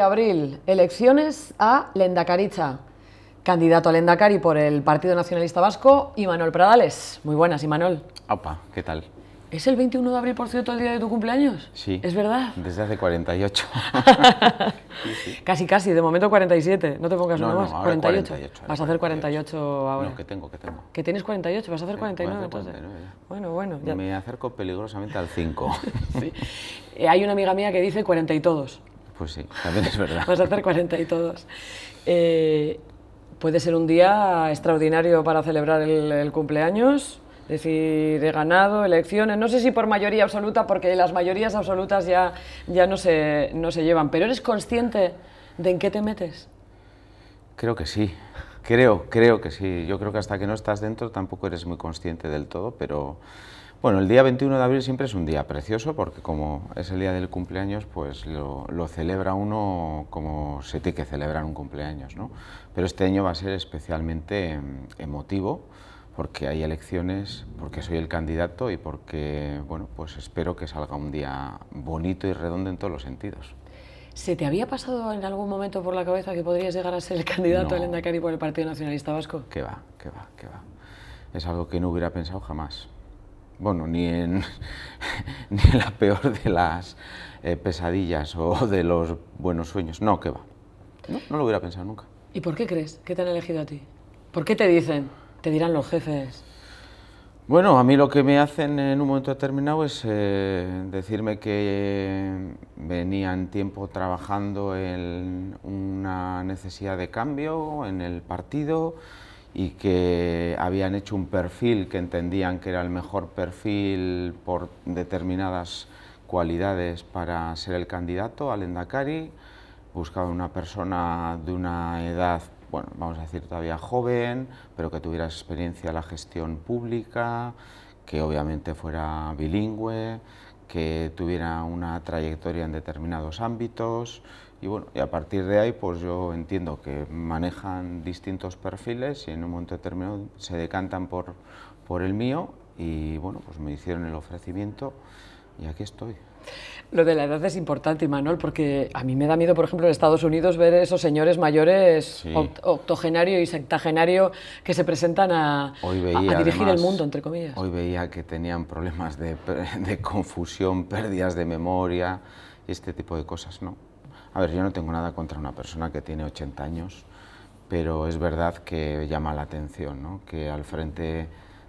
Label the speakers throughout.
Speaker 1: abril, elecciones a Lendacaricha. Candidato a Lendacari por el Partido Nacionalista Vasco, Imanol Pradales. Muy buenas, Imanol. Opa, ¿qué tal? ¿Es el 21 de abril, por cierto, el día de tu cumpleaños? Sí. ¿Es verdad?
Speaker 2: Desde hace 48.
Speaker 1: Casi, casi. De momento 47. No te pongas más. 48. vas a hacer 48, ahora. No, que tengo, que tengo. Que tienes 48, vas a hacer 49 bueno, bueno.
Speaker 2: Me acerco peligrosamente al 5.
Speaker 1: Hay una amiga mía que dice 40 y todos.
Speaker 2: Pues sí, también es verdad. Vas a
Speaker 1: hacer 40 y todos. Eh, puede ser un día extraordinario para celebrar el, el cumpleaños, decir, de ganado elecciones, no sé si por mayoría absoluta, porque las mayorías absolutas ya, ya no, no se llevan, pero ¿eres consciente de en qué te metes?
Speaker 2: Creo que sí, creo, creo que sí. Yo creo que hasta que no estás dentro tampoco eres muy consciente del todo, pero bueno, el día 21 de abril siempre es un día precioso porque como es el día del cumpleaños, pues lo, celebra uno como se tiene que celebrar un cumpleaños, ¿no? Pero este año va a ser especialmente mm, emotivo porque hay elecciones, porque soy el candidato y porque, bueno, pues espero que salga un día bonito y redondo en todos los sentidos.
Speaker 1: ¿Se te había pasado en algún momento por la cabeza que podrías llegar a ser el candidato al Endacari por el Partido Nacionalista Vasco?
Speaker 2: Que va, que va, que va. Es algo que no hubiera pensado jamás bueno, ni en, ni en la peor de las eh, pesadillas o de los buenos sueños. No, que va. No, no, lo hubiera pensado nunca.
Speaker 1: ¿Y por qué crees que te han elegido a ti? ¿Por qué te dicen? ¿Te dirán los jefes?
Speaker 2: Bueno, a mí lo que me hacen en un momento determinado es eh, decirme que venían tiempo trabajando en una necesidad de cambio en el partido, y que habían hecho un perfil que entendían que era el mejor perfil por determinadas cualidades para ser el candidato al Endacari. Buscaban una persona de una edad, bueno, vamos a decir todavía joven, pero que tuviera experiencia en la gestión pública, que obviamente fuera bilingüe, que tuviera una trayectoria en determinados ámbitos, y bueno, y a partir de ahí, pues yo entiendo que manejan distintos perfiles y en un momento determinado se decantan por, por el mío y bueno, pues me hicieron el ofrecimiento y aquí estoy.
Speaker 1: Lo de la edad es importante, Manuel, porque a mí me da miedo, por ejemplo, en Estados Unidos ver esos señores mayores, octogenario y sectagenario, que se presentan a,
Speaker 2: a dirigir el mundo, entre comillas. Hoy veía que tenían problemas de, de confusión, pérdidas de memoria, y este tipo de cosas, ¿no? A ver, yo no tengo nada contra una persona que tiene 80 años, pero es verdad que llama la atención, ¿no? Que al frente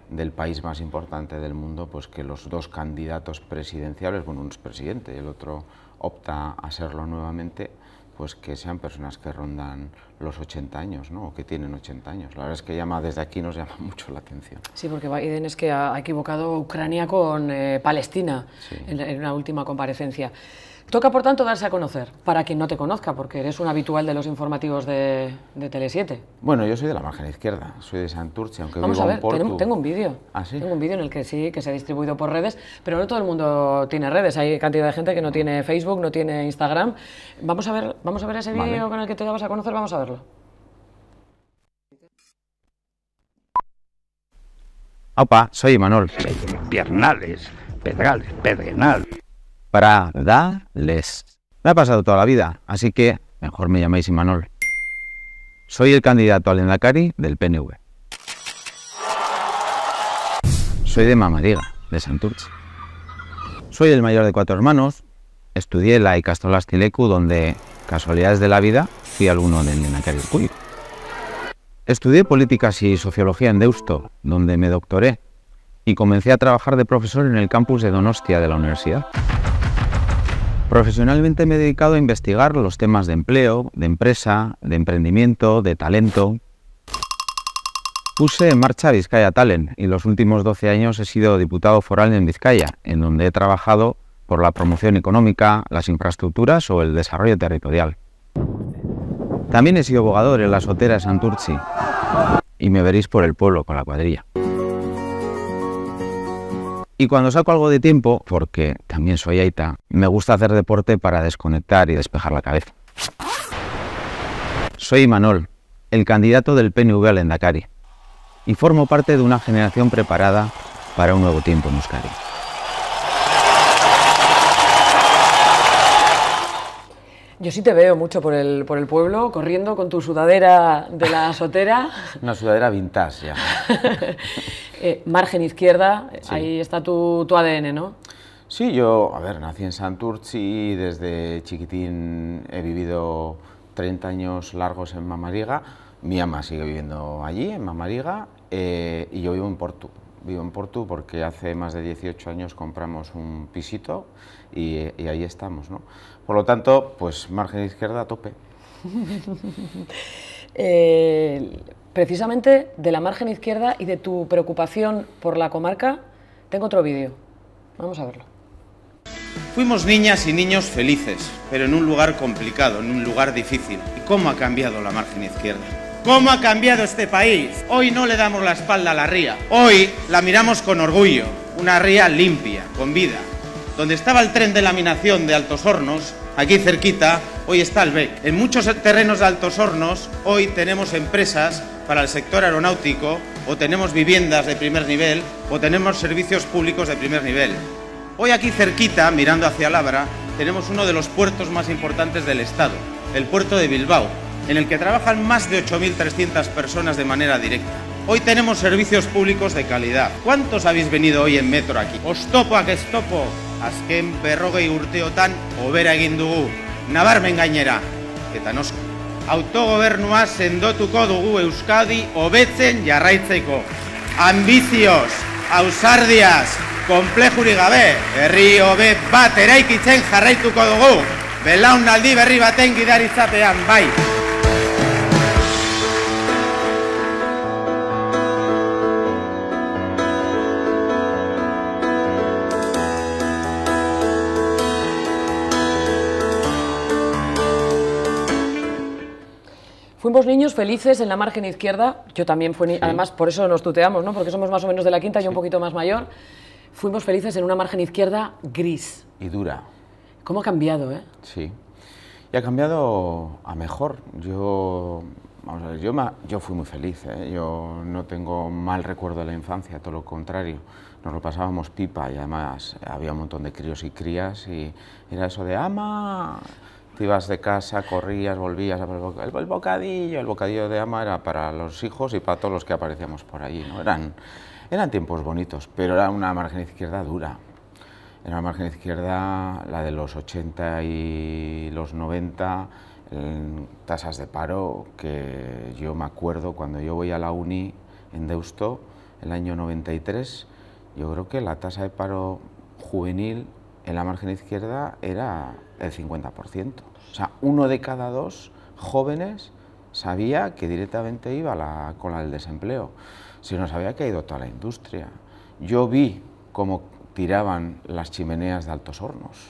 Speaker 2: del país más importante del mundo, pues que los dos candidatos presidenciales, bueno, uno es presidente y el otro opta a serlo nuevamente, pues que sean personas que rondan los 80 años, ¿no? O que tienen 80 años. La verdad es que llama, desde aquí nos llama mucho la atención.
Speaker 1: Sí, porque Biden es que ha equivocado Ucrania con eh, Palestina en, en una última comparecencia. Toca, por tanto, darse a conocer, para quien no te conozca, porque eres un habitual de los informativos de, Tele7.
Speaker 2: Bueno, yo soy de la margen izquierda, soy de Santurce, aunque Vamos vivo a ver, Vamos a Tengo, tengo,
Speaker 1: un vídeo. ¿Ah, sí? Tengo un vídeo en el que sí, que se ha distribuido por redes, pero no todo el mundo tiene redes. Hay cantidad de gente que no tiene Facebook, no tiene Instagram. Vamos a ver, vamos a ver ese vídeo con el que te dabas a conocer, vamos a verlo.
Speaker 2: Opa, soy Manuel Piernales, Pedrales, Pedrenal para darles. Me ha pasado toda la vida, así que mejor me llaméis Imanol. Soy el candidato al Endacari del PNV. Soy de Mamariga, de Santurce. Soy el mayor de cuatro hermanos. Estudié la Icastolastilecu donde, casualidades de la vida, fui alumno del Endacari del Cuyo. Estudié políticas y sociología en Deusto, donde me doctoré, y comencé a trabajar de profesor en el campus de Donostia de la universidad. Profesionalmente me he dedicado a investigar los temas de empleo, de empresa, de emprendimiento, de talento. Puse en marcha Vizcaya Talent y los últimos 12 años he sido diputado foral en Vizcaya, en donde he trabajado por la promoción económica, las infraestructuras o el desarrollo territorial. También he sido abogador en la sotera de y me veréis por el pueblo con la cuadrilla. Y cuando saco algo de tiempo, porque también soy aita, me gusta hacer deporte para desconectar y despejar la cabeza. Soy Manol, el candidato del PNV al Endacari, y formo parte de una generación preparada para un nuevo tiempo en Euskadi.
Speaker 1: Yo sí te veo mucho por el, por el pueblo, corriendo con tu sudadera de la sotera.
Speaker 2: Una sudadera vintage ya.
Speaker 1: Eh, margen izquierda, eh, ahí está tu, tu, ADN, ¿no?
Speaker 2: Sí, yo, a ver, nací en Santurci y desde chiquitín he vivido 30 años largos en Mamariga. Mi ama sigue viviendo allí, en Mamariga, eh, y yo vivo en Portu. Vivo en Portu porque hace más de 18 años compramos un pisito y ahí estamos, ¿no? Por lo tanto, pues margen izquierda a tope.
Speaker 1: Eh, precisamente de la margen izquierda y de tu preocupación por la comarca, tengo otro vídeo. Vamos a verlo.
Speaker 2: Fuimos niñas y niños felices, pero en un lugar complicado, en un lugar difícil. ¿Y cómo ha cambiado la margen izquierda? ¿Cómo ha cambiado este país? Hoy no le damos la espalda a la ría. Hoy la miramos con orgullo. Una ría limpia, con vida, donde estaba el tren de laminación de Altos Hornos, aquí cerquita, hoy está el BEC. En muchos terrenos de Altos Hornos, hoy tenemos empresas para el sector aeronáutico, o tenemos viviendas de primer nivel, o tenemos servicios públicos de primer nivel. Hoy aquí cerquita, mirando hacia Labra, tenemos uno de los puertos más importantes del Estado, el puerto de Bilbao, en el que trabajan más de 8.300 personas de manera directa. Hoy tenemos servicios públicos de calidad. ¿Cuántos habéis venido hoy en metro aquí? Os topo a que estopo. azken berrogei urteotan obera egin dugu. Nabarmen gainera, eta nosko. Autogobernua sendotuko dugu Euskadi hobetzen jarraitzeko. Ambizioz, ausardiaz, konplejuri gabe, herri hobe bat eraikitzen jarraituko dugu. belaunaldi berri baten gidaritzatean bai.
Speaker 1: Fuimos niños felices en la margen izquierda, yo también fui, además por eso nos tuteamos, ¿no? porque somos más o menos de la quinta, y yo un poquito más mayor. Fuimos felices en una margen izquierda gris. Y dura. ¿Cómo ha cambiado, eh?
Speaker 2: Sí. Y ha cambiado a mejor. Yo, vamos a ver, yo, yo fui muy feliz, ¿eh? yo no tengo mal recuerdo de la infancia, todo lo contrario. Nos lo pasábamos pipa y además había un montón de críos y crías y era eso de ama ibas de casa, corrías, volvías, a el, bocadillo, el bocadillo de ama era para los hijos y para todos los que aparecíamos por allí, ¿no? Eran, eran tiempos bonitos, pero era una margen izquierda dura. Era una margen izquierda, la de los 80 y los 90, tasas de paro, que yo me acuerdo cuando yo voy a la uni en Deusto, el año 93, yo creo que la tasa de paro juvenil en la margen izquierda era el 50%. O sea, uno de cada dos jóvenes sabía que directamente iba a la cola del desempleo, si no sabía que ha ido toda la industria. Yo vi cómo tiraban las chimeneas de altos hornos.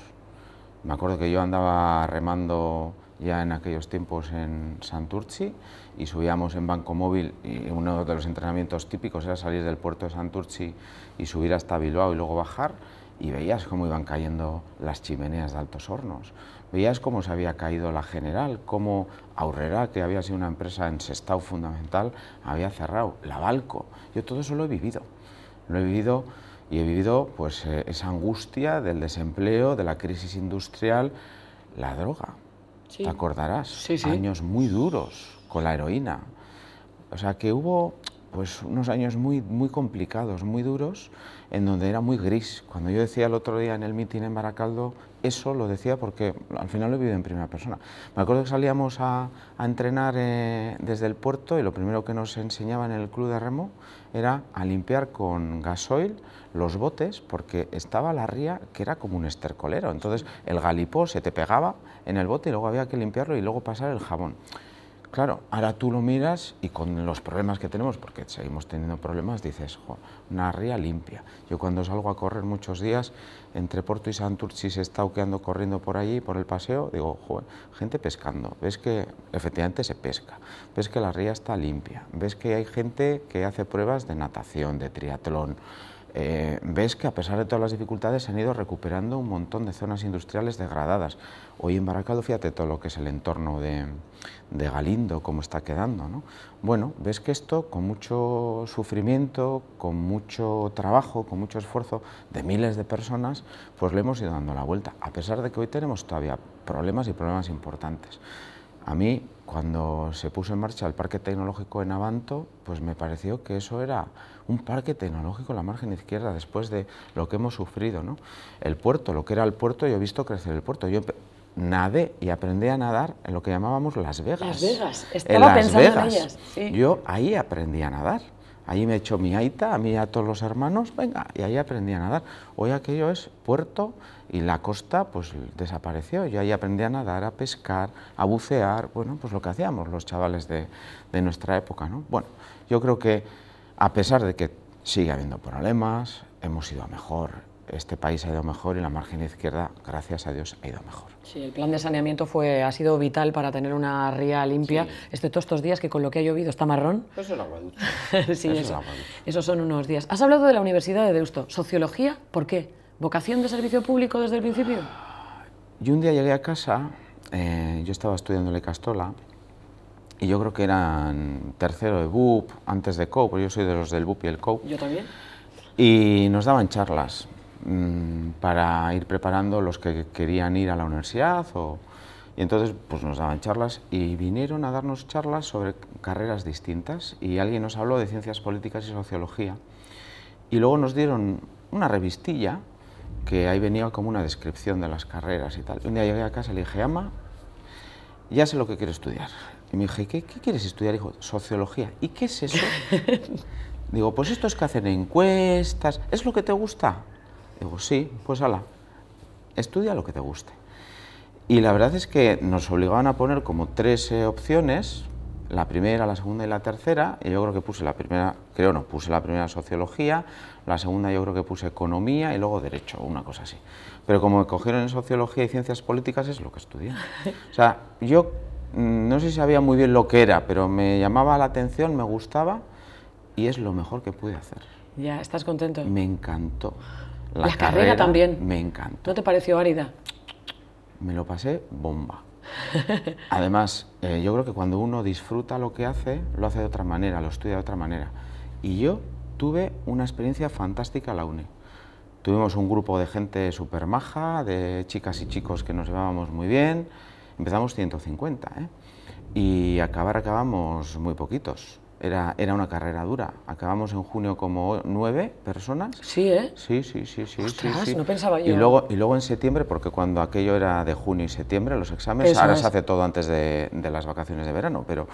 Speaker 2: Me acuerdo que yo andaba remando ya en aquellos tiempos en Santurci y subíamos en banco móvil y uno de los entrenamientos típicos era salir del puerto de Santurci y subir hasta Bilbao y luego bajar y veías cómo iban cayendo las chimeneas de altos hornos veías cómo se había caído la general, cómo Aurrera, que había sido una empresa en Sestao fundamental, había cerrado, la Balco. Yo todo eso lo he vivido. Lo he vivido y he vivido pues, eh, esa angustia del desempleo, de la crisis industrial, la droga. Te acordarás, años muy duros con la heroína. O sea que hubo pues unos años muy, muy complicados, muy duros, en donde era muy gris. Cuando yo decía el otro día en el mitin en Baracaldo, eso lo decía porque al final lo he vivido en primera persona. Me acuerdo que salíamos a, entrenar eh, desde el puerto y lo primero que nos enseñaban en el club de remo era a limpiar con gasoil los botes porque estaba la ría que era como un estercolero. Entonces el galipó se te pegaba en el bote y luego había que limpiarlo y luego pasar el jabón. Claro, ahora tú lo miras y con los problemas que tenemos, porque seguimos teniendo problemas, dices, una ría limpia. Yo cuando salgo a correr muchos días, entre Porto y Santurci se está oqueando corriendo por allí, por el paseo, digo, gente pescando. Ves que efectivamente se pesca, ves que la ría está limpia, ves que hay gente que hace pruebas de natación, de triatlón, eh, ves que a pesar de todas las dificultades se han ido recuperando un montón de zonas industriales degradadas. Hoy en Baracaldo, fíjate todo lo que es el entorno de, Galindo, cómo está quedando. Bueno, ves que esto con mucho sufrimiento, con mucho trabajo, con mucho esfuerzo de miles de personas, pues le hemos ido dando la vuelta, a pesar de que hoy tenemos todavía problemas y problemas importantes. A mí, cuando se puso en marcha el Parque Tecnológico en Avanto, pues me pareció que eso era un parque tecnológico en la margen izquierda después de lo que hemos sufrido. ¿no? El puerto, lo que era el puerto, yo he visto crecer el puerto. Yo nadé y aprendí a nadar en lo que llamábamos Las Vegas. Las Vegas, estaba en Las Vegas. Yo ahí aprendí a nadar. Ahí me echó mi aita, a mí y a todos los hermanos, venga, y ahí aprendí a nadar. Hoy aquello es puerto y la costa pues desapareció. Yo ahí aprendí a nadar, a pescar, a bucear, bueno, pues lo que hacíamos los chavales de, de nuestra época, ¿no? Bueno, yo creo que a pesar de que sigue habiendo problemas, hemos ido a mejor, este país ha ido mejor y la margen izquierda, gracias a Dios, ha ido mejor.
Speaker 1: Sí, el plan de saneamiento fue, ha sido vital para tener una ría limpia, sí. todos estos días que con lo que ha llovido está marrón. Eso es el sí, eso, esos son unos días. Has hablado de la Universidad de Deusto. ¿Sociología? ¿Por qué? ¿Vocación de servicio público desde el principio?
Speaker 2: Yo un día llegué a casa, eh, yo estaba estudiando Le Castola, y yo creo que eran tercero de BUP, antes de COUP, yo soy de los del BUP y el COUP. Yo también. Y nos daban charlas mm, para ir preparando los que querían ir a la universidad o, y entonces pues nos daban charlas y vinieron a darnos charlas sobre carreras distintas y alguien nos habló de ciencias políticas y sociología y luego nos dieron una revistilla que ahí venía como una descripción de las carreras y tal. Un día llegué a casa y le dije, ama, ya sé lo que quiero estudiar. Y me dije, ¿qué, quieres estudiar? Dijo, sociología. ¿Y qué es eso? Digo, pues esto es que hacen encuestas. ¿Es lo que te gusta? Digo, sí, pues ala, estudia lo que te guste. Y la verdad es que nos obligaban a poner como tres eh, opciones, la primera, la segunda y la tercera, y yo creo que puse la primera, creo no, puse la primera sociología, la segunda yo creo que puse economía y luego derecho, una cosa así. Pero como me cogieron en sociología y ciencias políticas es lo que estudié. O sea, yo Mm, no sé si sabía muy bien lo que era, pero me llamaba la atención, me gustaba y es lo mejor que pude hacer.
Speaker 1: Ya, ¿estás contento?
Speaker 2: Me encantó. La, carrera, también. Me encantó.
Speaker 1: ¿No te pareció árida?
Speaker 2: Me lo pasé bomba. Además, eh, yo creo que cuando uno disfruta lo que hace, lo hace de otra manera, lo estudia de otra manera. Y yo tuve una experiencia fantástica a la UNE. Tuvimos un grupo de gente súper maja, de chicas y chicos que nos llevábamos muy bien. Empezamos 150 ¿eh? y acabar acabamos muy poquitos. Era, era una carrera dura. Acabamos en junio como nueve personas. Sí, ¿eh? Sí, sí, sí, sí. no pensaba yo. Y luego, y luego en septiembre, porque cuando aquello era de junio y septiembre, los exámenes, ahora se hace todo antes de, de las vacaciones de verano, pero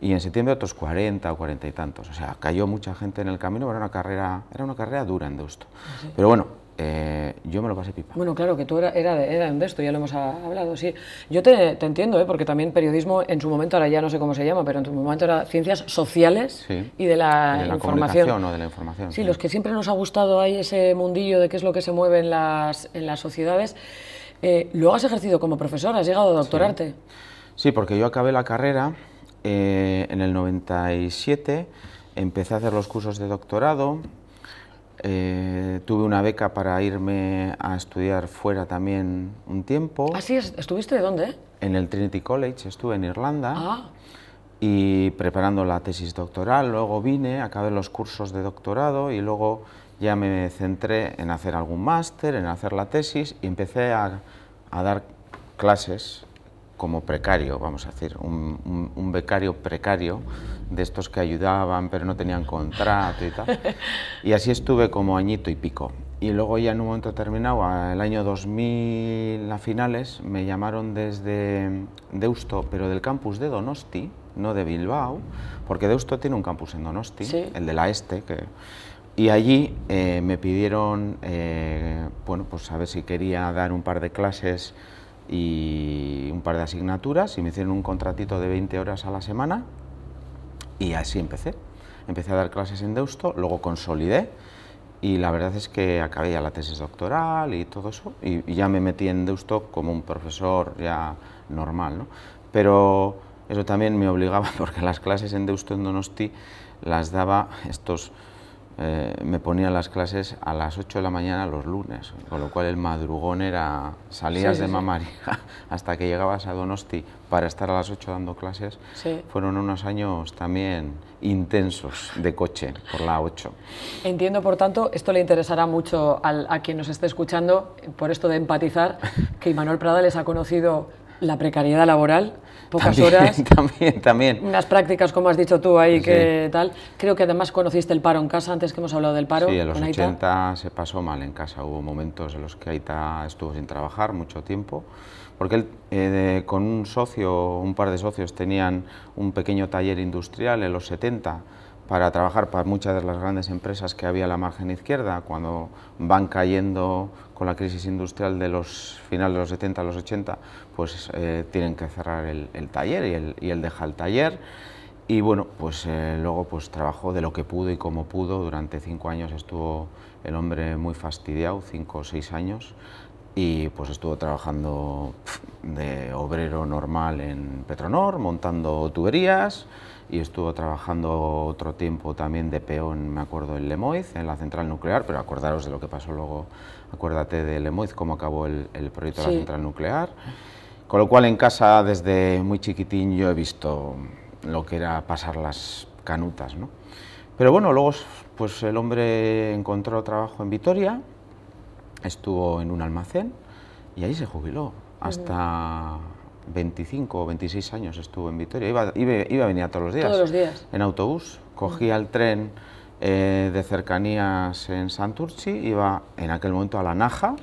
Speaker 2: y en septiembre otros 40 o 40 y tantos. O sea, cayó mucha gente en el camino, era una carrera, era una carrera dura en Deusto. Pero bueno, eh, yo me lo pasé pipa.
Speaker 1: Bueno, claro, que tú era, era, de esto, ya lo hemos hablado, sí. Yo te, entiendo, ¿eh? porque también periodismo en su momento, ahora ya no sé cómo se llama, pero en su momento era ciencias sociales y de la, información.
Speaker 2: O de la información. Sí, los
Speaker 1: que siempre nos ha gustado ahí ese mundillo de qué es lo que se mueve en las, sociedades. Eh, ¿Lo luego has ejercido como profesor, has llegado a doctorarte. Sí,
Speaker 2: sí porque yo acabé la carrera eh, en el 97, empecé a hacer los cursos de doctorado, eh, tuve una beca para irme a estudiar fuera también un tiempo. ¿Así ah, es
Speaker 1: ¿Estuviste de dónde?
Speaker 2: En el Trinity College, estuve en Irlanda. Ah. Y preparando la tesis doctoral, luego vine, acabé los cursos de doctorado y luego ya me centré en hacer algún máster, en hacer la tesis y empecé a, a dar clases como precario, vamos a decir, un, becario precario de estos que ayudaban pero no tenían contrato y tal. Y así estuve como añito y pico. Y luego ya en un momento terminado, el año 2000 a finales, me llamaron desde Deusto, pero del campus de Donosti, no de Bilbao, porque Deusto tiene un campus en Donosti, el de la Este, que... Y allí eh, me pidieron, eh, bueno, pues a ver si quería dar un par de clases y un par de asignaturas y me hicieron un contratito de 20 horas a la semana y así empecé. Empecé a dar clases en Deusto, luego consolidé y la verdad es que acabé ya la tesis doctoral y todo eso y, ya me metí en Deusto como un profesor ya normal, ¿no? Pero eso también me obligaba porque las clases en Deusto en Donosti las daba estos eh, me ponía las clases a las 8 de la mañana los lunes, con lo cual el madrugón era salías de sí. hasta que llegabas a Donosti para estar a las 8 dando clases. Fueron unos años también intensos de coche por la 8.
Speaker 1: Entiendo, por tanto, esto le interesará mucho a quien nos esté escuchando, por esto de empatizar, que Manuel Prada les ha conocido la precariedad laboral, pocas horas.
Speaker 2: También, también.
Speaker 1: Unas prácticas, como has dicho tú ahí, que tal. Creo que además conociste el paro en casa, antes que hemos hablado del paro. Sí, en los 80
Speaker 2: se pasó mal en casa. Hubo momentos en los que Aita estuvo sin trabajar mucho tiempo, porque él eh, con un socio, un par de socios, tenían un pequeño taller industrial en los 70 para trabajar para muchas de las grandes empresas que había a la margen izquierda, cuando van cayendo la crisis industrial de los finales de los 70 a los 80, pues eh, tienen que cerrar el, taller y él, deja el taller. Y bueno, pues eh, luego pues trabajó de lo que pudo y como pudo. Durante cinco años estuvo el hombre muy fastidiado, cinco o seis años, y pues estuvo trabajando de obrero normal en Petronor, montando tuberías, y estuvo trabajando otro tiempo también de peón, me acuerdo, en Lemoiz, en la central nuclear, pero acordaros de lo que pasó luego Acuérdate de Lemoiz, cómo acabó el, proyecto de la central nuclear. Con lo cual en casa desde muy chiquitín yo he visto lo que era pasar las canutas. ¿no? Pero bueno, luego pues el hombre encontró trabajo en Vitoria, estuvo en un almacén y ahí se jubiló. Hasta 25 o 26 años estuvo en Vitoria. Iba, iba a venir todos los días. Todos los días. En autobús. Cogía el tren eh, de cercanías en Santurci, iba en aquel momento a la Naja,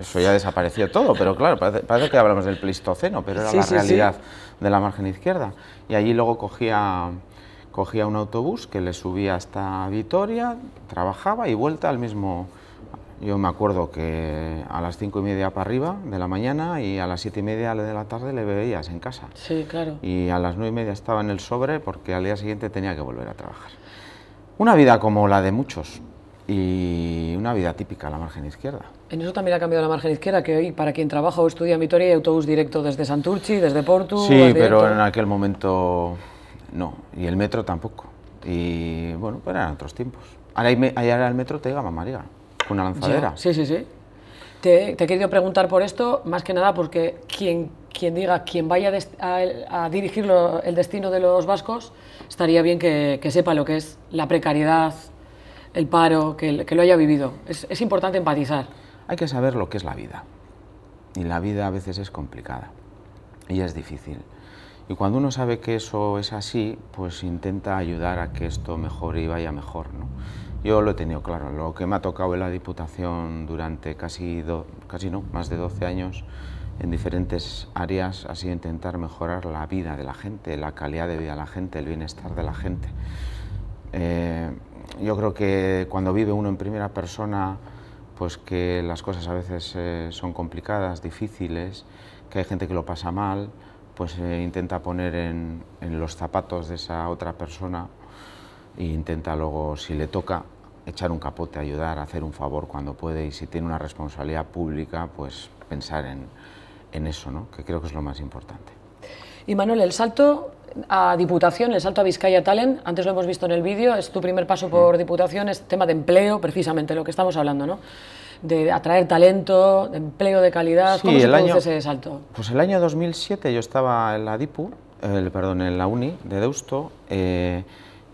Speaker 2: eso ya desapareció todo, pero claro, parece, que hablamos del Pleistoceno, pero era la realidad de la margen izquierda. Y allí luego cogía, cogía un autobús que le subía hasta Vitoria, trabajaba y vuelta al mismo... Yo me acuerdo que a las cinco y media para arriba de la mañana y a las siete y media de la tarde le veías en casa. Sí, claro. Y a las nueve y media estaba en el sobre porque al día siguiente tenía que volver a trabajar. Una vida como la de muchos y una vida típica, la margen izquierda.
Speaker 1: En eso también ha cambiado la margen izquierda, que hoy para quien trabaja o estudia en Vitoria hay autobús directo desde Santurci, desde Porto... Sí, pero en
Speaker 2: aquel momento no, y el metro tampoco. Y bueno, pues eran otros tiempos. Ahora, ahora el metro te llega María, con una lanzadera. sí, sí, sí.
Speaker 1: Te, te he querido preguntar por esto, más que nada porque quien quien diga, quien vaya a, dirigir el destino de los vascos, estaría bien que, sepa lo que es la precariedad, el paro, que, lo haya vivido. Es, importante empatizar. Hay que saber lo que es la vida.
Speaker 2: Y la vida a veces es complicada y es difícil. Y cuando uno sabe que eso es así, pues intenta ayudar a que esto mejore y vaya mejor. ¿no? Yo lo he tenido claro. Lo que me ha tocado en la Diputación durante casi, casi no, más de 12 años en diferentes áreas ...así intentar mejorar la vida de la gente, la calidad de vida de la gente, el bienestar de la gente. Eh, yo creo que cuando vive uno en primera persona, pues que las cosas a veces eh, son complicadas, difíciles, que hay gente que lo pasa mal, pues eh, intenta poner en, en, los zapatos de esa otra persona e intenta luego, si le toca, echar un capote, ayudar, hacer un favor cuando puede y si tiene una responsabilidad pública, pues pensar en, en eso, ¿no? que creo que es lo más importante.
Speaker 1: Y Manuel, el salto a Diputación, el salto a Vizcaya Talent, antes lo hemos visto en el vídeo, es tu primer paso por mm. Diputación, es tema de empleo, precisamente lo que estamos hablando, ¿no? De atraer talento, de empleo de calidad, sí, ¿cómo se el año, ese salto?
Speaker 2: Pues el año 2007 yo estaba en la Dipu, el, perdón, en la Uni de Deusto, eh,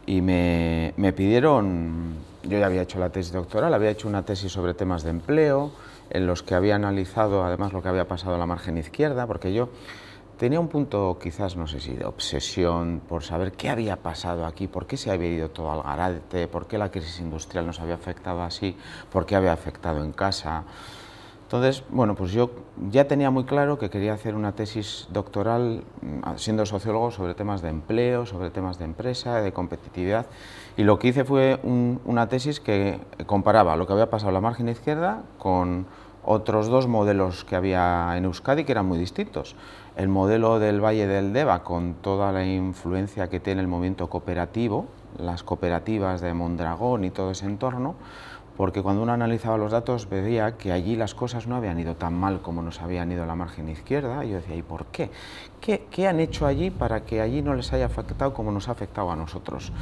Speaker 2: y me, me pidieron, yo ya había hecho la tesis doctoral, había hecho una tesis sobre temas de empleo, en los que había analizado además lo que había pasado en la margen izquierda, porque yo tenía un punto quizás, no sé si de obsesión por saber qué había pasado aquí, por qué se había ido todo al garate por qué la crisis industrial nos había afectado así, por qué había afectado en casa. Entonces, bueno, pues yo ya tenía muy claro que quería hacer una tesis doctoral mm, siendo sociólogo sobre temas de empleo, sobre temas de empresa, de competitividad, y lo que hice fue una tesis que comparaba lo que había pasado a la margen izquierda con otros dos modelos que había en Euskadi que eran muy distintos. El modelo del Valle del Deva con toda la influencia que tiene el movimiento cooperativo, las cooperativas de Mondragón y todo ese entorno, porque cuando uno analizaba los datos veía que allí las cosas no habían ido tan mal como nos habían ido a la margen izquierda, y yo decía, ¿y por qué? qué? han hecho allí para que allí no les haya afectado como nos ha afectado a nosotros?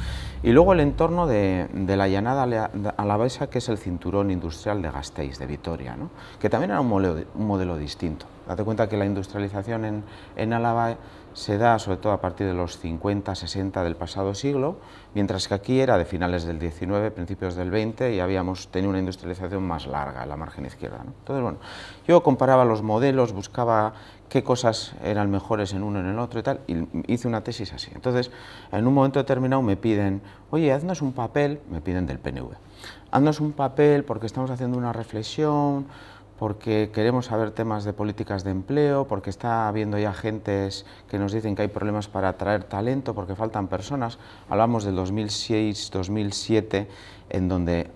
Speaker 2: Y luego el entorno de, la llanada alabesa que es el cinturón industrial de Gasteiz, de Vitoria, ¿no? que también era un modelo, distinto. Date cuenta que la industrialización en, en Álava se da sobre todo a partir de los 50, 60 del pasado siglo, mientras que aquí era de finales del 19, principios del 20 y habíamos tenido una industrialización más larga, la margen izquierda. Entonces, bueno, yo comparaba los modelos, buscaba qué cosas eran mejores en uno en el otro y tal, y hice una tesis así. Entonces, en un momento determinado me piden, oye, haznos un papel, me piden del PNV, haznos un papel porque estamos haciendo una reflexión porque queremos saber temas de políticas de empleo, porque está habiendo ya agentes que nos dicen que hay problemas para atraer talento, porque faltan personas. Hablamos del 2006-2007, en donde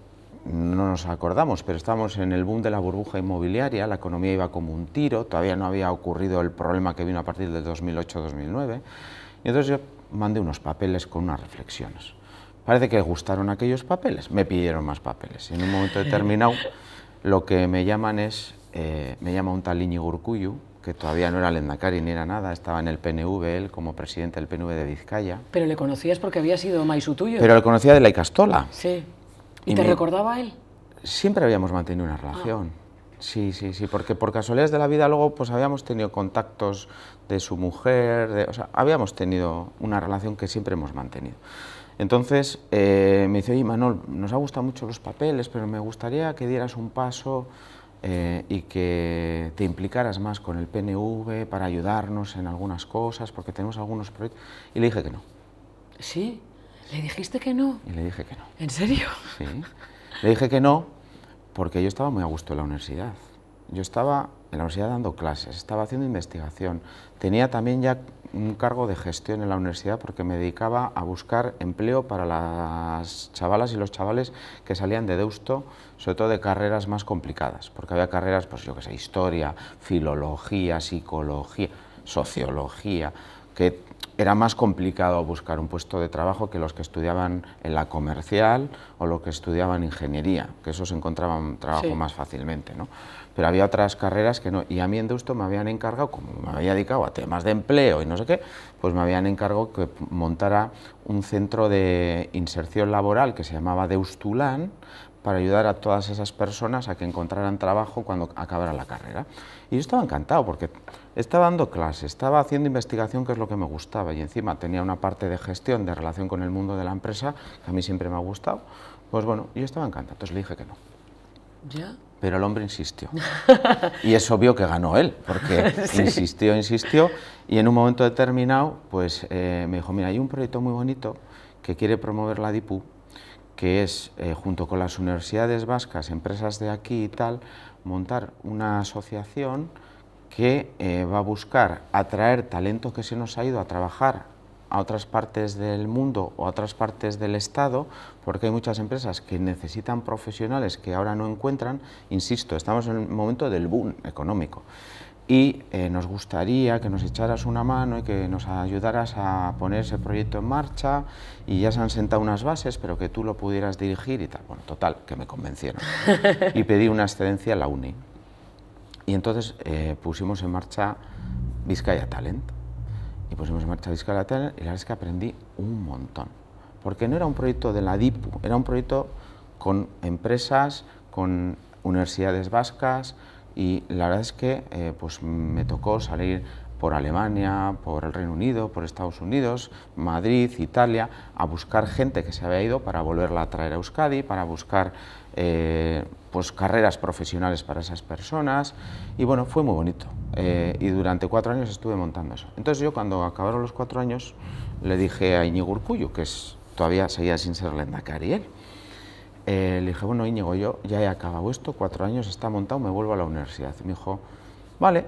Speaker 2: no nos acordamos, pero estábamos en el boom de la burbuja inmobiliaria, la economía iba como un tiro, todavía no había ocurrido el problema que vino a partir del 2008-2009. Y entonces yo mandé unos papeles con unas reflexiones. Parece que gustaron aquellos papeles, me pidieron más papeles. Y en un momento determinado lo que me llaman es, eh, me llama un tal Iñigo que todavía no era Lendakari ni era nada, estaba en el PNV, él como presidente del PNV de Vizcaya.
Speaker 1: Pero le conocías porque había sido Maisu tuyo. Pero le
Speaker 2: conocía de la Icastola. Sí. ¿Y, te
Speaker 1: recordaba él?
Speaker 2: Siempre habíamos mantenido una relación. Ah. Sí, sí, sí, porque por casualidades de la vida luego pues habíamos tenido contactos de su mujer, o sea, habíamos tenido una relación que siempre hemos mantenido. Entonces eh, me dice, oye Manol, nos ha gustado mucho los papeles, pero me gustaría que dieras un paso eh, y que te implicaras más con el PNV para ayudarnos en algunas cosas, porque tenemos algunos proyectos. Y le dije que no.
Speaker 1: ¿Sí? ¿Le dijiste que no? Y le dije que no. ¿En serio?
Speaker 2: Sí. Le dije que no porque yo estaba muy a gusto en la universidad. Yo estaba en la universidad dando clases, estaba haciendo investigación, tenía también ya un cargo de gestión en la universidad porque me dedicaba a buscar empleo para las chavalas y los chavales que salían de Deusto, sobre todo de carreras más complicadas, porque había carreras, pues yo que sé, historia, filología, psicología, sociología, que era más complicado buscar un puesto de trabajo que los que estudiaban en la comercial o los que estudiaban ingeniería, que esos encontraban trabajo más fácilmente, ¿no? pero había otras carreras que no. Y a mí en Deusto me habían encargado, como me había dedicado a temas de empleo y no sé qué, pues me habían encargado que montara un centro de inserción laboral que se llamaba Deustulan para ayudar a todas esas personas a que encontraran trabajo cuando acabara la carrera. Y yo estaba encantado porque estaba dando clases, estaba haciendo investigación, que es lo que me gustaba, y encima tenía una parte de gestión, de relación con el mundo de la empresa, que a mí siempre me ha gustado. Pues bueno, yo estaba encantado, entonces le dije que no. ¿Ya? pero el hombre insistió. y es obvio que ganó él, porque insistió, insistió, y en un momento determinado, pues eh, me dijo, mira, hay un proyecto muy bonito que quiere promover la DIPU, que es, eh, junto con las universidades vascas, empresas de aquí y tal, montar una asociación que eh, va a buscar atraer talento que se nos ha ido a trabajar a otras partes del mundo o a otras partes del Estado, porque hay muchas empresas que necesitan profesionales que ahora no encuentran. Insisto, estamos en el momento del boom económico y eh, nos gustaría que nos echaras una mano y que nos ayudaras a poner ese proyecto en marcha y ya se han sentado unas bases, pero que tú lo pudieras dirigir y tal. Bueno, total, que me convencieron. y pedí una excedencia a la UNI. Y entonces eh, pusimos en marcha Vizcaya Talent y pusimos en marcha Disco y la verdad es que aprendí un montón. Porque no era un proyecto de la DIPU, era un proyecto con empresas, con universidades vascas y la verdad es que eh, pues me tocó salir por Alemania, por el Reino Unido, por Estados Unidos, Madrid, Italia, a buscar gente que se había ido para volverla a traer a Euskadi, para buscar eh, pues, carreras profesionales para esas personas y bueno, fue muy bonito. Eh, y durante cuatro años estuve montando eso. Entonces yo cuando acabaron los cuatro años le dije a Íñigo Urcuyo, que es, todavía seguía sin ser lenda él, eh, le dije, bueno Íñigo, yo ya he acabado esto, cuatro años está montado, me vuelvo a la universidad. Y me dijo, vale.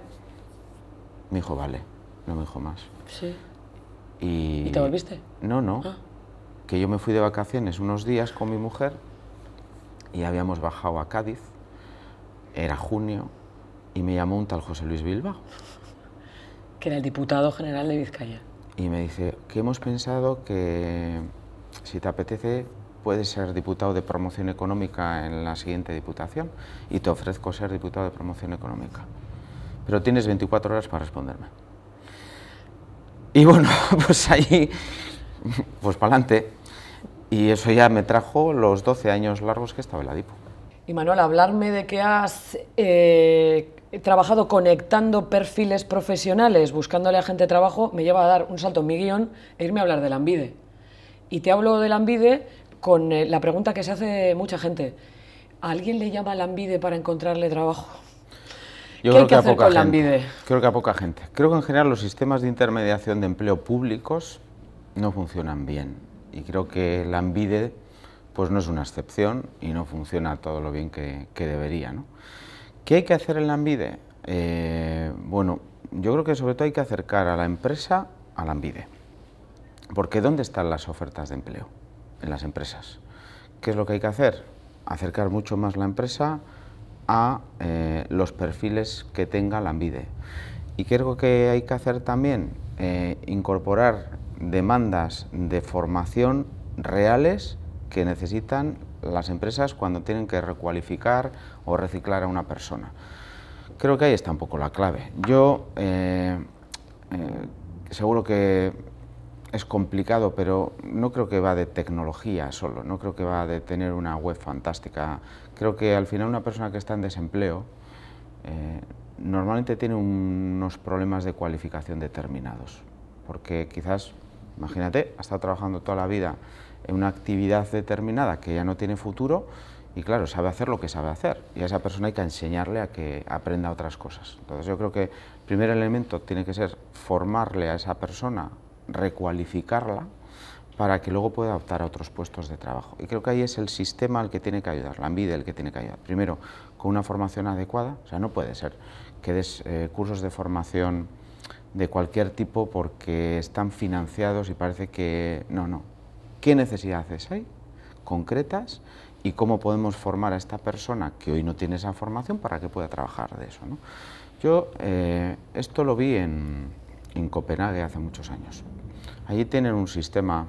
Speaker 2: Me dijo, vale, no me dijo más. Sí. ¿Y, te volviste? No, no. Ah. Que yo me fui de vacaciones unos días con mi mujer y habíamos bajado a Cádiz, era junio, y me llamó un tal José Luis Bilbao.
Speaker 1: Que era el diputado general de Vizcaya.
Speaker 2: Y me dice, que hemos pensado que si te apetece puedes ser diputado de promoción económica en la siguiente diputación y te ofrezco ser diputado de promoción económica. Pero tienes 24 horas para responderme. Y bueno, pues ahí, pues para adelante, y eso ya me trajo los 12 años largos que estaba en la DIPO.
Speaker 1: Y Manuel, hablarme de que has eh, trabajado conectando perfiles profesionales, buscándole a gente trabajo, me lleva a dar un salto en mi guión e irme a hablar de la Y te hablo de la con eh, la pregunta que se hace mucha gente. alguien le llama a la para encontrarle trabajo?
Speaker 2: Yo que, Creo que a poca gente. Creo que en general los sistemas de intermediación de empleo públicos no funcionan bien y creo que la Ambide pues no es una excepción y no funciona todo lo bien que, debería. ¿no? ¿Qué hay que hacer en la Ambide? Eh, bueno, yo creo que sobre todo hay que acercar a la empresa a la Ambide, porque ¿dónde están las ofertas de empleo? En las empresas. ¿Qué es lo que hay que hacer? Acercar mucho más la empresa a eh, los perfiles que tenga la Ambide. Y creo que hay que hacer también eh, incorporar demandas de formación reales que necesitan las empresas cuando tienen que recualificar o reciclar a una persona. Creo que ahí está un poco la clave. Yo eh, eh, seguro que es complicado, pero no creo que va de tecnología solo, no creo que va de tener una web fantástica. Creo que al final una persona que está en desempleo eh, normalmente tiene unos problemas de cualificación determinados, porque quizás Imagínate, ha estado trabajando toda la vida en una actividad determinada que ya no tiene futuro y claro, sabe hacer lo que sabe hacer y a esa persona hay que enseñarle a que aprenda otras cosas. Entonces yo creo que el primer elemento tiene que ser formarle a esa persona, recualificarla para que luego pueda optar a otros puestos de trabajo. Y creo que ahí es el sistema al que tiene que ayudar, la envidia el que tiene que ayudar. Primero, con una formación adecuada, o sea, no puede ser que des eh, cursos de formación de cualquier tipo porque están financiados y parece que no, no. ¿Qué necesidades hay concretas y cómo podemos formar a esta persona que hoy no tiene esa formación para que pueda trabajar de eso? ¿no? Yo eh, esto lo vi en, en Copenhague hace muchos años. Allí tienen un sistema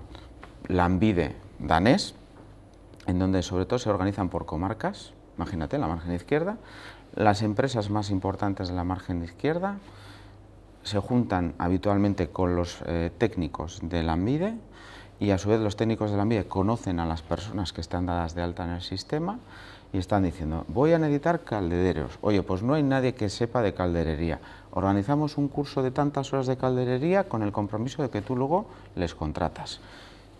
Speaker 2: Lambide danés, en donde sobre todo se organizan por comarcas, imagínate, la margen izquierda, las empresas más importantes de la margen izquierda, se juntan habitualmente con los eh, técnicos de la MIDE y a su vez los técnicos de la MIDE conocen a las personas que están dadas de alta en el sistema y están diciendo, voy a necesitar caldereros, oye, pues no hay nadie que sepa de calderería, organizamos un curso de tantas horas de calderería con el compromiso de que tú luego les contratas.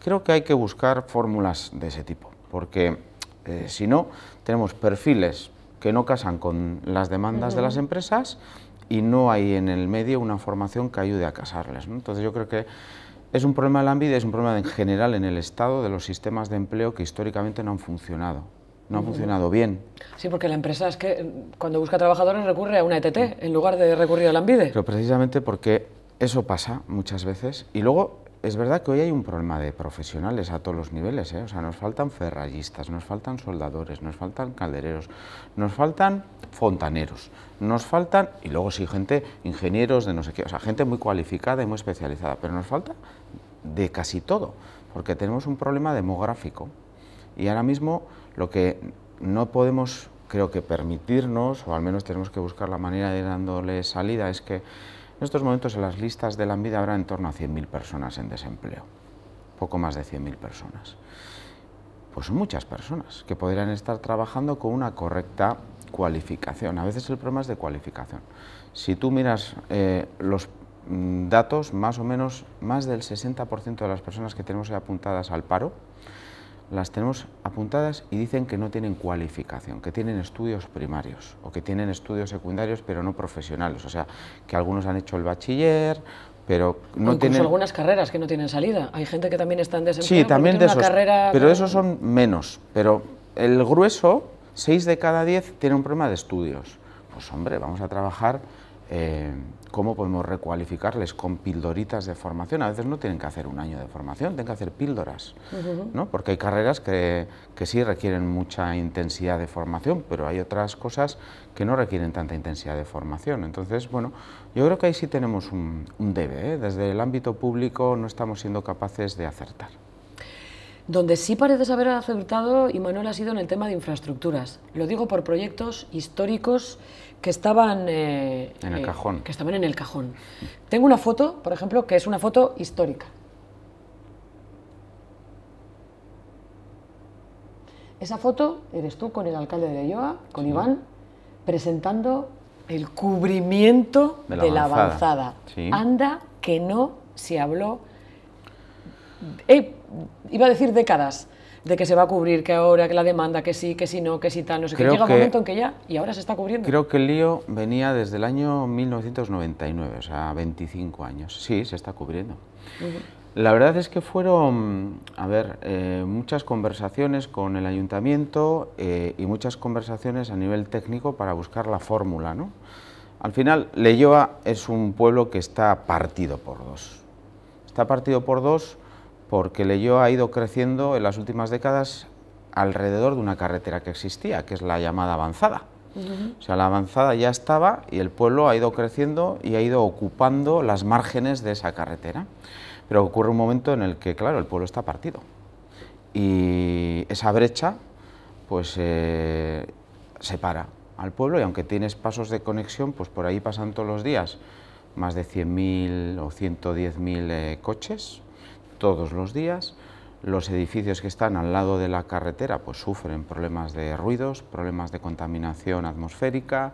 Speaker 2: Creo que hay que buscar fórmulas de ese tipo, porque eh, si no, tenemos perfiles que no casan con las demandas de las empresas y no hay en el medio una formación que ayude a casarles. Entonces yo creo que es un problema de la es un problema en general en el Estado de los sistemas de empleo que históricamente no han funcionado. No han funcionado bien.
Speaker 1: Sí, porque la empresa es que eh, cuando busca trabajadores recurre a una ETT en lugar de recurrir a la Anvide.
Speaker 2: Pero precisamente porque eso pasa muchas veces. Y luego es verdad que hoy hay un problema de profesionales a todos los niveles. ¿eh? O sea, nos faltan ferrallistas, nos faltan soldadores, nos faltan caldereros, nos faltan fontaneros. Nos faltan, y luego sí, gente, ingenieros de no sé qué, o sea, gente muy cualificada y muy especializada, pero nos falta de casi todo, porque tenemos un problema demográfico. Y ahora mismo lo que no podemos, creo que, permitirnos, o al menos tenemos que buscar la manera de ir dándole salida, es que en estos momentos en las listas de la vida habrá en torno a 100.000 personas en desempleo, poco más de 100.000 personas. Pues son muchas personas que podrían estar trabajando con una correcta cualificación. A veces el problema es de cualificación. Si tú miras eh, los mm, datos, más o menos más del 60% de las personas que tenemos apuntadas al paro, las tenemos apuntadas y dicen que no tienen cualificación, que tienen estudios primarios o que tienen estudios secundarios pero no profesionales, o sea, que algunos han hecho el bachiller, pero no tienen... incluso algunas
Speaker 1: carreras que no tienen salida, hay gente que también está en desempleo, sí, también de esos, carrera... Pero
Speaker 2: esos son menos, pero el grueso 6 de cada 10 tienen un problema de estudios. Pues hombre, vamos a trabajar eh, cómo podemos recualificarles con pildoritas de formación. A veces no tienen que hacer un año de formación, tienen que hacer píldoras, ¿no? porque hay carreras que, sí requieren mucha intensidad de formación, pero hay otras cosas que no requieren tanta intensidad de formación. Entonces, bueno, yo creo que ahí sí tenemos un, debe. ¿eh? Desde el ámbito público no estamos siendo capaces de acertar.
Speaker 1: Donde sí parece haber aceptado y Manuel ha sido en el tema de infraestructuras. Lo digo por proyectos históricos que estaban... Eh, en el eh, cajón. Que estaban en el cajón. Tengo una foto, por ejemplo, que es una foto histórica. Esa foto eres tú con el alcalde de Leyoa, con Iván, presentando el cubrimiento de la avanzada. Anda que no se habló... Eh, iba a decir décadas de que se va a cubrir, que ahora, que la demanda, que sí, que sí, no, que sí tal, no sé Llega un momento en que ya, y ahora se está cubriendo. Creo
Speaker 2: que el lío venía desde el año 1999, o sea, 25 años. Sí, se está cubriendo. La verdad es que fueron, a ver, eh, muchas conversaciones con el ayuntamiento eh, y muchas conversaciones a nivel técnico para buscar la fórmula, ¿no? Al final, Leyoa es un pueblo que está partido por dos. Está partido por dos porque Leyó ha ido creciendo en las últimas décadas alrededor de una carretera que existía, que es la llamada avanzada. O sea, la avanzada ya estaba y el pueblo ha ido creciendo y ha ido ocupando las márgenes de esa carretera. Pero ocurre un momento en el que, claro, el pueblo está partido. Y esa brecha, pues, eh, separa al pueblo y aunque tienes pasos de conexión, pues por ahí pasan todos los días más de 100.000 o 110.000 eh, coches, todos los días. Los edificios que están al lado de la carretera pues, sufren problemas de ruidos, problemas de contaminación atmosférica.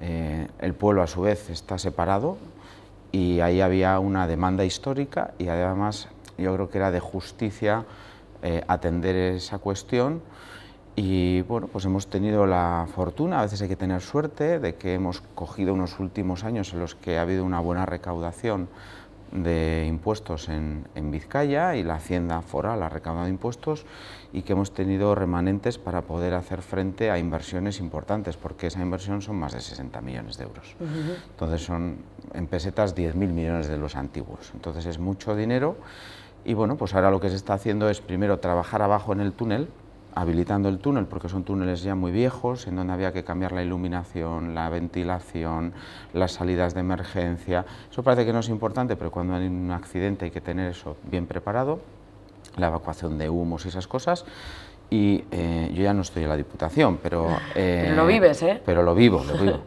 Speaker 2: Eh, el pueblo, a su vez, está separado y ahí había una demanda histórica y además yo creo que era de justicia eh, atender esa cuestión y bueno, pues hemos tenido la fortuna, a veces hay que tener suerte, de que hemos cogido unos últimos años en los que ha habido una buena recaudación de impuestos en, en, Vizcaya y la Hacienda Foral ha recaudado impuestos y que hemos tenido remanentes para poder hacer frente a inversiones importantes, porque esa inversión son más de 60 millones de euros. Entonces son en pesetas 10.000 millones de los antiguos. Entonces es mucho dinero y bueno, pues ahora lo que se está haciendo es primero trabajar abajo en el túnel, habilitando el túnel, porque son túneles ya muy viejos, en donde había que cambiar la iluminación, la ventilación, las salidas de emergencia. Eso parece que no es importante, pero cuando hay un accidente hay que tener eso bien preparado, la evacuación de humos y esas cosas. Y eh, yo ya no estoy en la Diputación, pero... pero eh, lo vives, ¿eh? Pero lo vivo, lo vivo.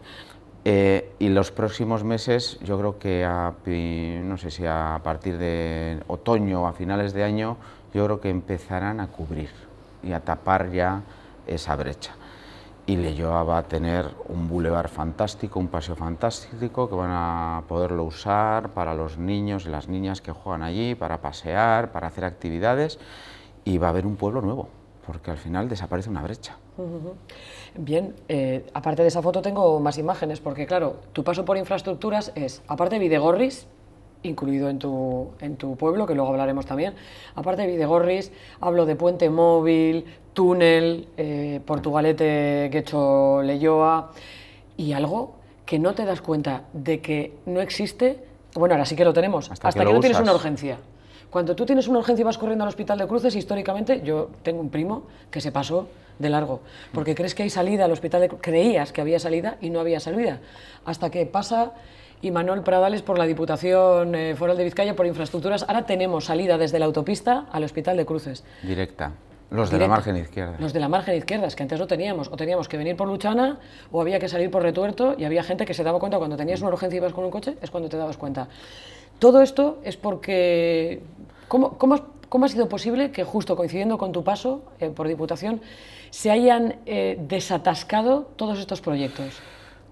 Speaker 2: Eh, y los próximos meses, yo creo que no sé si a partir de otoño o a finales de año, yo creo que empezarán a cubrir y a tapar ya esa brecha. Y Leyoa va a tener un bulevar fantástico, un paseo fantástico, que van a poderlo usar para los niños y las niñas que juegan allí, para pasear, para hacer actividades, y va a haber un pueblo nuevo, porque al final desaparece una brecha.
Speaker 1: Bien, eh, aparte de esa foto tengo más imágenes, porque claro, tu paso por infraestructuras es, aparte de Videgorris, incluido en tu, en tu pueblo, que luego hablaremos también. Aparte de Gorris, hablo de puente móvil, túnel, eh, Portugalete, hecho Leyoa, y algo que no te das cuenta de que no existe, bueno, ahora sí que lo tenemos, hasta, que, no tienes una urgencia. Cuando tú tienes una urgencia y vas corriendo al hospital de cruces, históricamente, yo tengo un primo que se pasó de largo, porque crees que hay salida al hospital de cruces, creías que había salida y no había salida, hasta que pasa y Manuel Pradales por la Diputación eh, Foral de Vizcaya por infraestructuras. Ahora tenemos salida desde la autopista al Hospital de Cruces.
Speaker 2: Directa. Los de la margen izquierda. Los
Speaker 1: de la margen izquierda, es que antes no teníamos. O teníamos que venir por Luchana o había que salir por Retuerto y había gente que se daba cuenta cuando tenías una urgencia y ibas con un coche, es cuando te dabas cuenta. Todo esto es porque... ¿Cómo, ha sido posible que justo coincidiendo con tu paso eh, por Diputación se hayan eh, desatascado todos estos proyectos?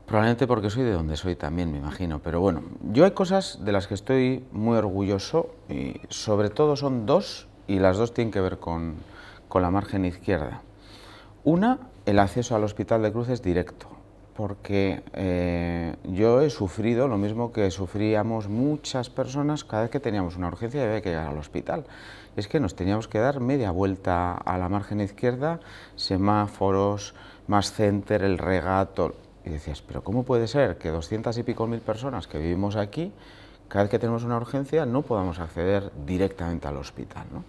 Speaker 2: Probablemente porque soy de donde soy también, me imagino. Pero bueno, yo hay cosas de las que estoy muy orgulloso y sobre todo son dos y las dos tienen que ver con, la margen izquierda. Una, el acceso al hospital de cruces directo, porque eh, yo he sufrido lo mismo que sufríamos muchas personas cada vez que teníamos una urgencia y había que llegar al hospital. Es que nos teníamos que dar media vuelta a la margen izquierda, semáforos, más center, el regato, y decías, pero ¿cómo puede ser que doscientas y pico mil personas que vivimos aquí, cada vez que tenemos una urgencia, no podamos acceder directamente al hospital? ¿no?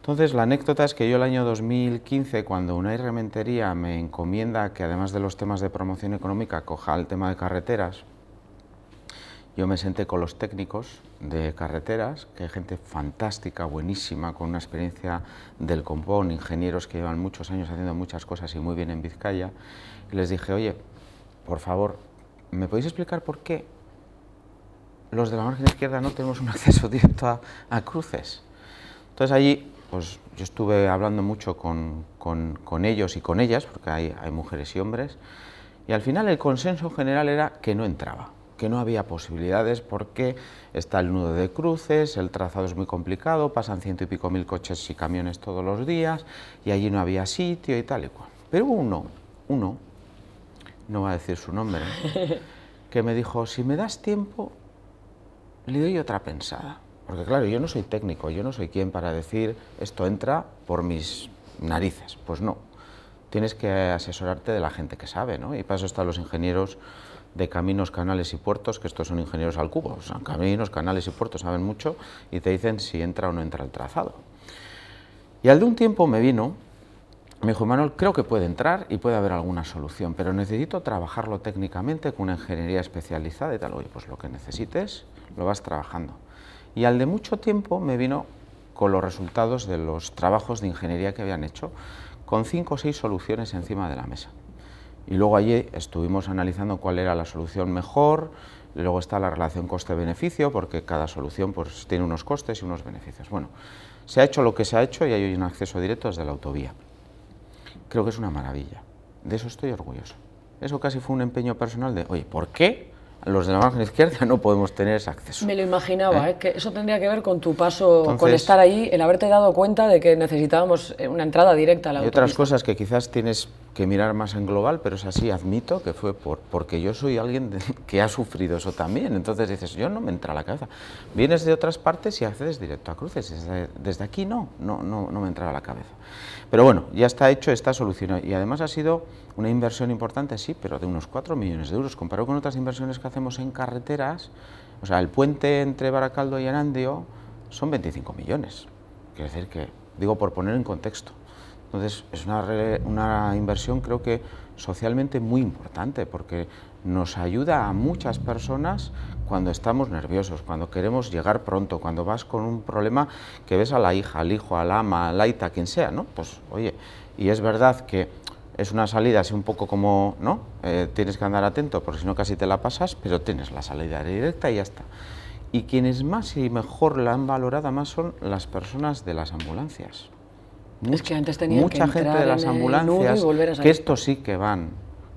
Speaker 2: Entonces, la anécdota es que yo el año 2015, cuando una irrementería me encomienda que además de los temas de promoción económica, coja el tema de carreteras, yo me senté con los técnicos de carreteras, que hay gente fantástica, buenísima, con una experiencia del compón, ingenieros que llevan muchos años haciendo muchas cosas y muy bien en Vizcaya, y les dije, oye, por favor, ¿me podéis explicar por qué los de la margen izquierda no tenemos un acceso directo a, cruces? Entonces allí, pues yo estuve hablando mucho con, ellos y con ellas, porque hay, hay mujeres y hombres, y al final el consenso general era que no entraba que no había posibilidades porque está el nudo de cruces, el trazado es muy complicado, pasan ciento y pico mil coches y camiones todos los días y allí no había sitio y tal y cual. Pero hubo uno, uno no va a decir su nombre, ¿eh? que me dijo, si me das tiempo, le doy otra pensada. Porque claro, yo no soy técnico, yo no soy quien para decir, esto entra por mis narices. Pues no, tienes que asesorarte de la gente que sabe, ¿no? Y para eso están los ingenieros de caminos, canales y puertos, que estos son ingenieros al cubo, o sea, caminos, canales y puertos saben mucho y te dicen si entra o no entra el trazado. Y al de un tiempo me vino me dijo, Manuel, creo que puede entrar y puede haber alguna solución, pero necesito trabajarlo técnicamente con una ingeniería especializada y tal. Oye, pues lo que necesites lo vas trabajando. Y al de mucho tiempo me vino con los resultados de los trabajos de ingeniería que habían hecho, con cinco o seis soluciones encima de la mesa. Y luego allí estuvimos analizando cuál era la solución mejor, luego está la relación coste-beneficio, porque cada solución pues, tiene unos costes y unos beneficios. Bueno, se ha hecho lo que se ha hecho y hay un acceso directo desde la autovía creo que es una maravilla. De eso estoy orgulloso. Eso casi fue un empeño personal de, oye, ¿por qué los de la margen izquierda no podemos tener ese
Speaker 1: acceso. Me lo imaginaba, ¿Eh? ¿eh? que eso tendría que ver con tu paso, con estar ahí, el haberte dado cuenta de que necesitábamos eh, una entrada directa a la Y otras
Speaker 2: cosas que quizás tienes que mirar más en global, pero es así, admito que fue por, porque yo soy alguien que ha sufrido eso también. Entonces dices, yo no me entra a la cabeza. Vienes de otras partes y accedes directo a cruces. Desde, aquí no, no, no, no me entra a la cabeza. Pero bueno, ya está hecho, esta solución Y además ha sido una inversión importante, sí, pero de unos 4 millones de euros. Comparado con otras inversiones que hacemos en carreteras, o sea, el puente entre Baracaldo y Arandio son 25 millones. Quiere decir que, digo, por poner en contexto. Entonces, es una, inversión creo que socialmente muy importante porque nos ayuda a muchas personas cuando estamos nerviosos, cuando queremos llegar pronto, cuando vas con un problema que ves a la hija, al hijo, al ama, a la quien sea, ¿no? Pues oye, y es verdad que es una salida así un poco como, ¿no? Eh, tienes que andar atento porque si no casi te la pasas, pero tienes la salida directa y ya está. Y quienes más y mejor la han valorado más son las personas de las ambulancias.
Speaker 1: Mucha, gente de las ambulancias, que
Speaker 2: esto sí que van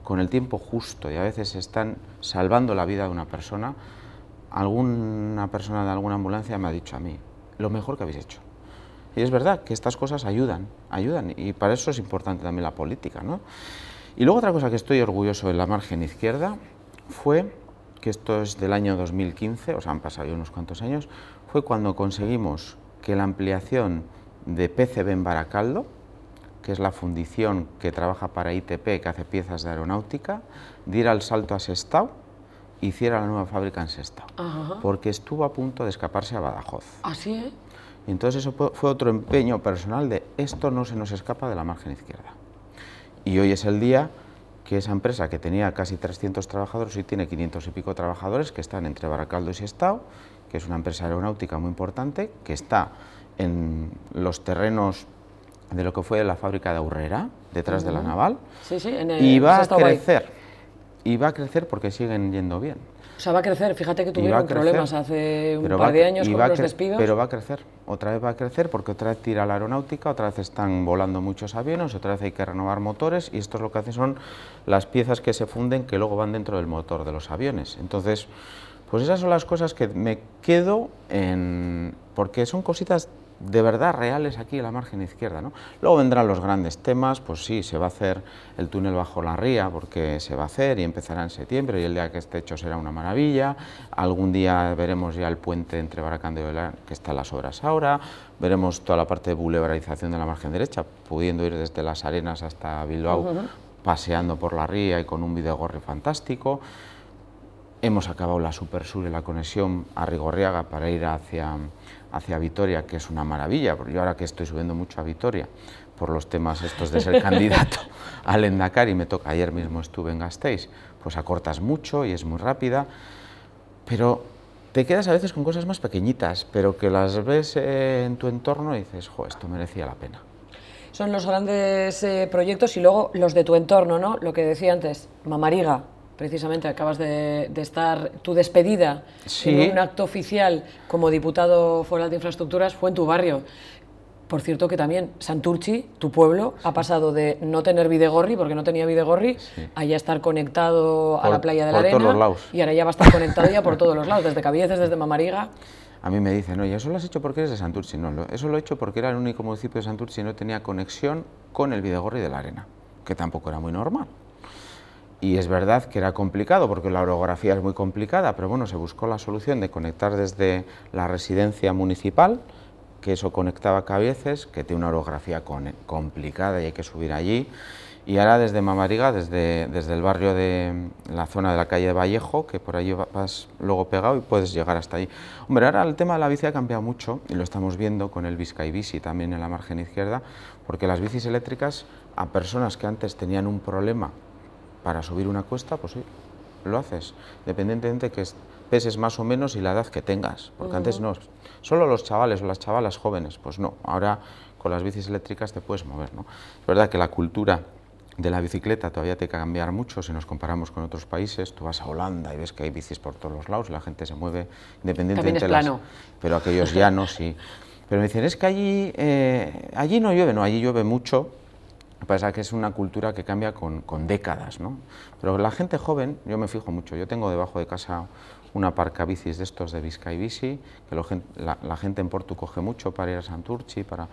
Speaker 2: con el tiempo justo y a veces están salvando la vida de una persona. Alguna persona de alguna ambulancia me ha dicho a mí, lo mejor que habéis hecho. Y es verdad que estas cosas ayudan, ayudan, y para eso es importante también la política. Y luego otra cosa que estoy orgulloso de la margen izquierda fue, que esto es del año 2015, o sea, han pasado unos cuantos años, fue cuando conseguimos que la ampliación de PCB en Baracaldo, que es la fundición que trabaja para ITP, que hace piezas de aeronáutica, diera el salto a Sestao, hiciera la nueva fábrica en Sestao, porque estuvo a punto de escaparse a Badajoz. Así ¿Ah, es. Eh? Entonces eso fue otro empeño personal de esto no se nos escapa de la margen izquierda. Y hoy es el día que esa empresa que tenía casi 300 trabajadores y tiene 500 y pico trabajadores que están entre Baracaldo y Sestao, que es una empresa aeronáutica muy importante, que está en los terrenos de lo que fue la fábrica de Aurrera, detrás de la naval,
Speaker 1: sí, sí, en el, y va a crecer.
Speaker 2: Y va a crecer porque siguen yendo bien.
Speaker 1: O sea, va a crecer. Fíjate que tuvieron problemas hace un par de años con los despidos. Pero
Speaker 2: va a crecer. Otra vez va a crecer porque otra vez tira la aeronáutica, otra vez están volando muchos aviones, otra vez hay que renovar motores y esto es lo que hacen son las piezas que se funden que luego van dentro del motor de los aviones. Entonces, pues esas son las cosas que me quedo en... porque son cositas de verdad reales aquí en la margen izquierda. ¿no? Luego vendrán los grandes temas, pues sí, se va a hacer el túnel bajo la ría, porque se va a hacer y empezará en septiembre, y el día que esté hecho será una maravilla. Algún día veremos ya el puente entre Baracán de Oelán... que están las obras ahora, veremos toda la parte de bulevarización de la margen derecha, pudiendo ir desde Las Arenas hasta Bilbao, paseando por la ría y con un videogorre fantástico. Hemos acabado la Supersur y la conexión a Rigorriaga para ir hacia hacia Vitoria, que es una maravilla, porque yo ahora que estoy subiendo mucho a Vitoria por los temas estos de ser candidato al Endacar y me toca, ayer mismo estuve en Gasteiz, pues acortas mucho y es muy rápida, pero te quedas a veces con cosas más pequeñitas, pero que las ves eh, en tu entorno y dices, jo, esto merecía la pena
Speaker 1: son los grandes eh, proyectos y luego los de tu entorno, ¿no? Lo que decía antes, Mamariga, precisamente acabas de, estar, tu despedida en un acto oficial como diputado fuera de infraestructuras fue en tu barrio. Por cierto que también Santurchi, tu pueblo, ha pasado de no tener Videgorri, porque no tenía Videgorri, a ya estar conectado a la playa de la Arena. Y ahora ya va a estar conectado ya por todos los lados, desde Cabieces, desde Mamariga.
Speaker 2: A mí me dicen, oye, ¿eso lo has hecho porque eres de Santurchi? No, eso lo he hecho porque era el único municipio de Santurchi y no tenía conexión con el Videgorri de la Arena, que tampoco era muy normal. Y es verdad que era complicado porque la orografía es muy complicada, pero bueno, se buscó la solución de conectar desde la residencia municipal, que eso conectaba a Cabieces, que tiene una orografía complicada y hay que subir allí. Y ahora desde Mamariga, desde, desde el barrio de la zona de la calle de Vallejo, que por allí vas luego pegado y puedes llegar hasta allí. Hombre, ahora el tema de la bici ha cambiado mucho y lo estamos viendo con el y Bici también en la margen izquierda, porque las bicis eléctricas a personas que antes tenían un problema para subir una cuesta, pues sí, lo haces. Dependientemente que peses más o menos y la edad que tengas. Porque antes no, solo los chavales o las chavalas jóvenes, pues no. Ahora con las bicis eléctricas te puedes mover, ¿no? Es verdad que la cultura de la bicicleta todavía tiene que cambiar mucho si nos comparamos con otros países. Tú vas a Holanda y ves que hay bicis por todos los lados, la gente se mueve independientemente de las... Pero aquellos llanos sí. Pero me dicen, es que allí, eh, allí no llueve, no, allí llueve mucho, Pasa que es una cultura que cambia con, décadas, ¿no? Pero la gente joven, yo me fijo mucho, yo tengo debajo de casa una parca bicis de estos de y Bici, que la, gente en Porto coge mucho para ir a Santurchi, para...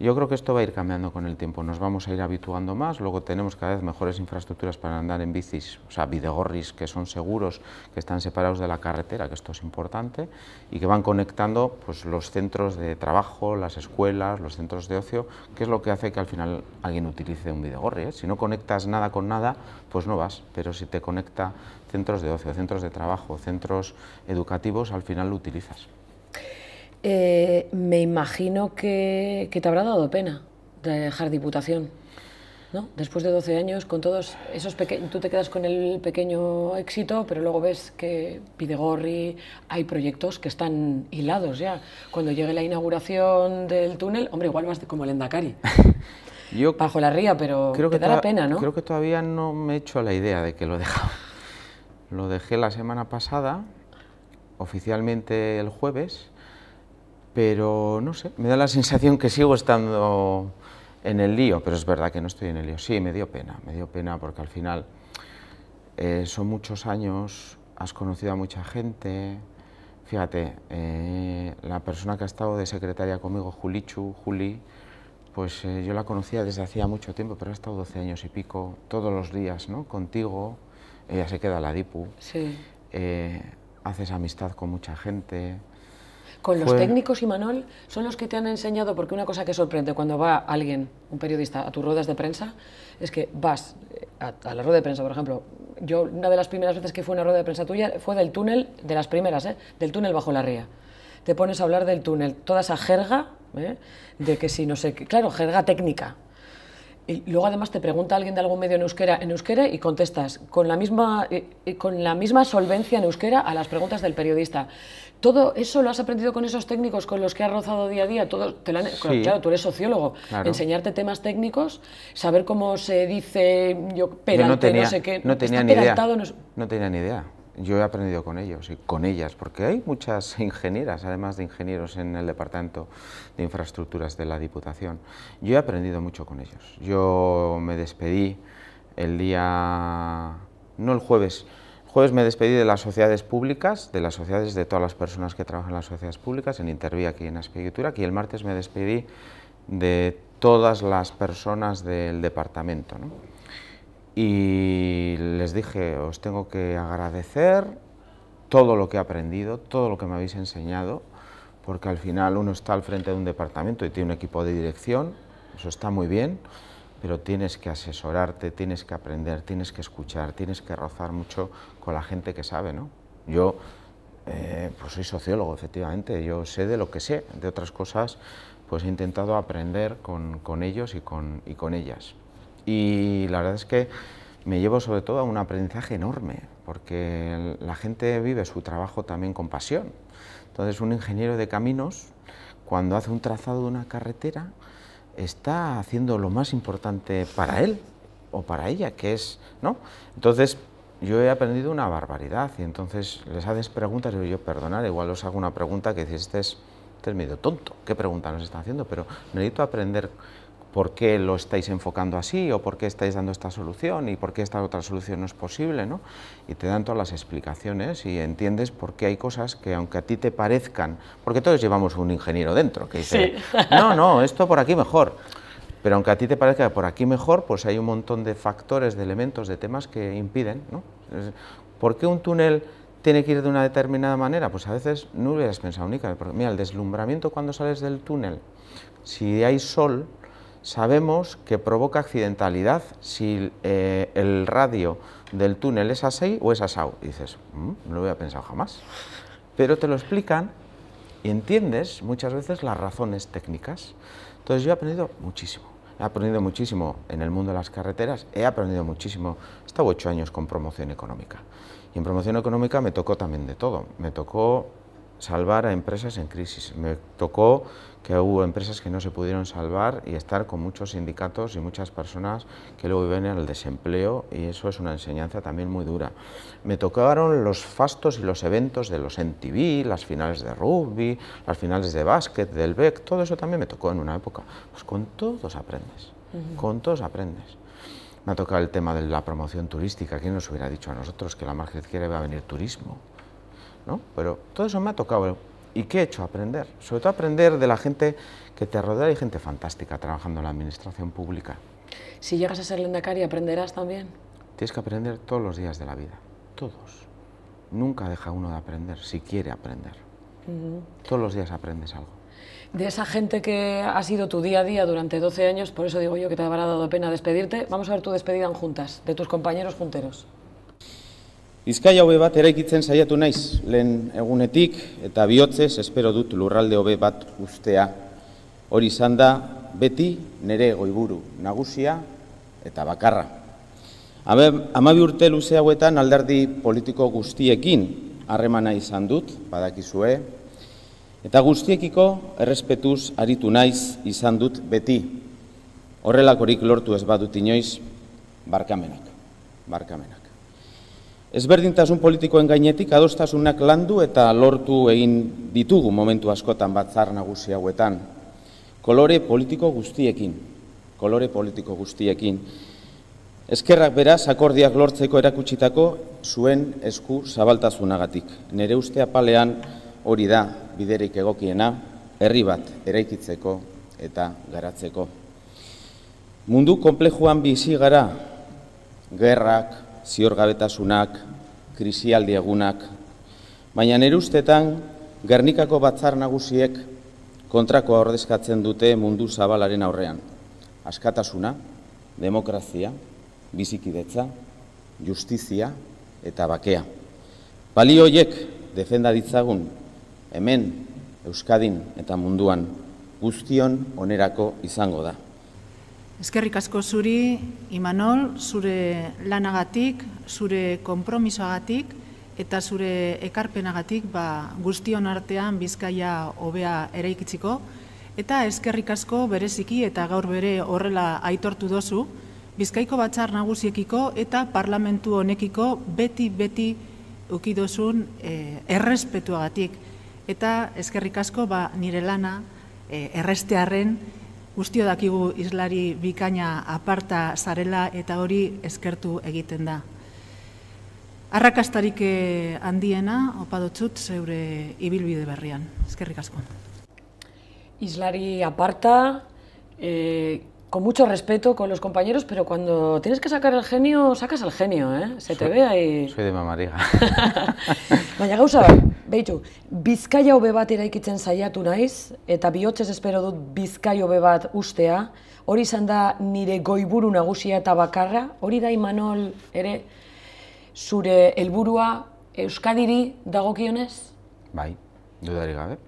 Speaker 2: Yo creo que esto va a ir cambiando con el tiempo, nos vamos a ir habituando más, luego tenemos cada vez mejores infraestructuras para andar en bicis, o sea, videgorris que son seguros, que están separados de la carretera, que esto es importante, y que van conectando pues, los centros de trabajo, las escuelas, los centros de ocio, que es lo que hace que al final alguien utilice un videgorri. ¿eh? Si no conectas nada con nada, pues no vas, pero si te conecta centros de ocio, centros de trabajo, centros educativos, al final lo utilizas.
Speaker 1: Eh, me imagino que, te habrá dado pena dejar diputación. ¿no? Después de 12 años, con todos esos pequeños. Tú te quedas con el pequeño éxito, pero luego ves que Pidegorri, hay proyectos que están hilados ya. Cuando llegue la inauguración del túnel, hombre, igual vas como el Endacari. Yo bajo la ría, pero creo que te dará pena, ¿no? Creo
Speaker 2: que todavía no me he hecho la idea de que lo dejaba. Lo dejé la semana pasada, oficialmente el jueves, pero no sé, me da la sensación que sigo estando en el lío, pero es verdad que no estoy en el lío. Sí, me dio pena, me dio pena porque al final eh, son muchos años, has conocido a mucha gente. Fíjate, eh, la persona que ha estado de secretaria conmigo, Julichu, Juli, pues eh, yo la conocía desde hacía mucho tiempo, pero ha estado 12 años y pico, todos los días, ¿no? Contigo, ella se queda a la DIPU. Sí. haces amistad con mucha gente
Speaker 1: ¿Con los técnicos y Manol son los que te han enseñado? Porque una cosa que sorprende cuando va alguien, un periodista, a tus ruedas de prensa, es que vas eh, a, la rueda de prensa, por ejemplo. Yo, una de las primeras veces que fui a una rueda de prensa tuya fue del túnel, de las primeras, ¿eh? del túnel bajo la ría. Te pones a hablar del túnel, toda esa jerga, ¿eh? de que si no sé qué, claro, jerga técnica. Y luego además te pregunta alguien de algún medio en euskera, y contestas con la misma, con la misma solvencia en euskera a las preguntas del periodista todo eso lo has aprendido con esos técnicos con los que has rozado día a día. Todo, te han, Claro, tú eres sociólogo. Enseñarte temas técnicos, saber cómo se dice, yo, pero no, sé qué. No tenía, ni idea.
Speaker 2: no tenía ni idea. Yo he aprendido con ellos y con ellas, porque hay muchas ingenieras, además de ingenieros en el Departamento de Infraestructuras de la Diputación. Yo he aprendido mucho con ellos. Yo me despedí el día, no el jueves, jueves me despedí de las sociedades públicas, de las sociedades de todas las personas que trabajan en las sociedades públicas, en Intervía aquí en escritura, y el martes me despedí de todas las personas del departamento. ¿no? Y les dije, os tengo que agradecer todo lo que he aprendido, todo lo que me habéis enseñado, porque al final uno está al frente de un departamento y tiene un equipo de dirección, eso está muy bien, pero tienes que asesorarte, tienes que aprender, tienes que escuchar, tienes que rozar mucho con la gente que sabe, ¿no? Yo, eh, pues soy sociólogo, efectivamente, yo sé de lo que sé, de otras cosas, pues he intentado aprender con, ellos y con, y con ellas. Y la verdad es que me llevo sobre todo a un aprendizaje enorme, porque la gente vive su trabajo también con pasión. Entonces, un ingeniero de caminos, cuando hace un trazado de una carretera, está haciendo lo más importante para él o para ella, que es, ¿no? Entonces, yo he aprendido una barbaridad y entonces les haces preguntas y yo, perdonar, igual os hago una pregunta que dices, este es, este medio tonto, qué pregunta nos están haciendo, pero necesito aprender por qué lo estáis enfocando así o por qué estáis dando esta solución y por qué esta otra solución no es posible, ¿no? Y te dan todas las explicaciones y entiendes por qué hay cosas que aunque a ti te parezcan, porque todos llevamos un ingeniero dentro que dice, no, no, esto por aquí mejor. Pero aunque a ti te parezca por aquí mejor, pues hay un montón de factores, de elementos, de temas que impiden, ¿no? ¿Por qué un túnel tiene que ir de una determinada manera? Pues a veces no hubieras pensado, única, mira, el deslumbramiento cuando sales del túnel, si hay sol, sabemos que provoca accidentalidad si eh, el radio del túnel es a 6 o es a dices, mm, no lo había pensado jamás. Pero te lo explican y entiendes muchas veces las razones técnicas. Entonces yo he aprendido muchísimo. He aprendido muchísimo en el mundo de las carreteras, he aprendido muchísimo. He estado ocho años con promoción económica. Y en promoción económica me tocó también de todo. Me tocó salvar a empresas en crisis. Me tocó que hubo empresas que no se pudieron salvar y estar con muchos sindicatos y muchas personas que luego viven en el desempleo y eso es una enseñanza también muy dura. Me tocaron los fastos y los eventos de los NTV, las finales de rugby, las finales de básquet, del BEC, todo eso también me tocó en una época. Pues con todos aprendes, con todos aprendes. Me ha tocado el tema de la promoción turística, ¿quién nos hubiera dicho a nosotros que la margen izquierda iba a venir turismo? ¿No? Pero todo eso me ha tocado ¿Y qué he hecho? Aprender. Sobre todo aprender de la gente que te rodea. Hay gente fantástica trabajando en la administración pública.
Speaker 1: Si llegas a ser y ¿aprenderás también?
Speaker 2: Tienes que aprender todos los días de la vida. Todos. Nunca deja uno de aprender, si quiere aprender. Todos los días aprendes algo.
Speaker 1: De esa gente que ha sido tu día a día durante 12 años, por eso digo yo que te habrá dado pena despedirte, vamos a ver tu despedida en juntas, de tus compañeros junteros.
Speaker 2: Bizkaia hobe bat eraikitzen saiatu naiz, lehen egunetik eta bihotzez espero dut lurralde hobe bat ustea. Hori izan da, beti nere goiburu, nagusia eta bakarra. Amabi urte luze hauetan alderdi politiko guztiekin harremana izan dut, badakizue, eta guztiekiko errespetuz aritu naiz izan dut beti. Horrelakorik lortu ez badut inoiz, barkamenak, barkamenak. Ezberdintasun politikoen gainetik adostasunak landu eta lortu egin ditugu momentu askotan batzar nagusi hauetan. Kolore politiko guztiekin, kolore politiko guztiekin. Eskerrak beraz akordiak lortzeko erakutsitako zuen esku zabaltasunagatik. Nere uste apalean hori da biderik egokiena herri bat eraikitzeko eta garatzeko. Mundu komplejuan bizi gara gerrak, ziorgabetasunak, krisialdiagunak, baina erustetan Gernikako batzar nagusiek kontrako ordezkatzen dute mundu zabalaren aurrean. Askatasuna, demokrazia, bizikidetza, justizia eta bakea. Bali hoiek defenda ditzagun hemen Euskadin eta munduan guztion onerako izango da.
Speaker 1: Ezkerrik asko zuri, Imanol, zure lanagatik, zure konpromisoagatik eta zure ekarpenagatik ba, guztion artean bizkaia hobea ere ikitziko. Eta ezkerrik asko bereziki eta gaur bere horrela aitortu dozu, bizkaiko batzar nagusiekiko eta parlamentu honekiko beti-beti ukidozun e, errespetuagatik. Eta ezkerrik asko ba, nire lana e, errestearen guztio dakigu islari bikaina aparta zarela eta hori eskertu egiten da. Arrakastarik eh, handiena, opadotzut, zeure ibilbide berrian. Eskerrik asko. Islari aparta, eh, con mucho respeto con los compañeros, pero cuando tienes que sacar el genio, sacas el genio, ¿eh? Se te ve ahí.
Speaker 2: Soy de mamariga.
Speaker 1: Baina gauza, behitu, bizkaia hobe bat eraikitzen saiatu naiz, eta bihotzez espero dut bizkaia hobe bat ustea, hori izan da nire goiburu nagusia eta bakarra, hori da Imanol ere zure helburua Euskadiri dagokionez?
Speaker 2: Bai, dudari gabe.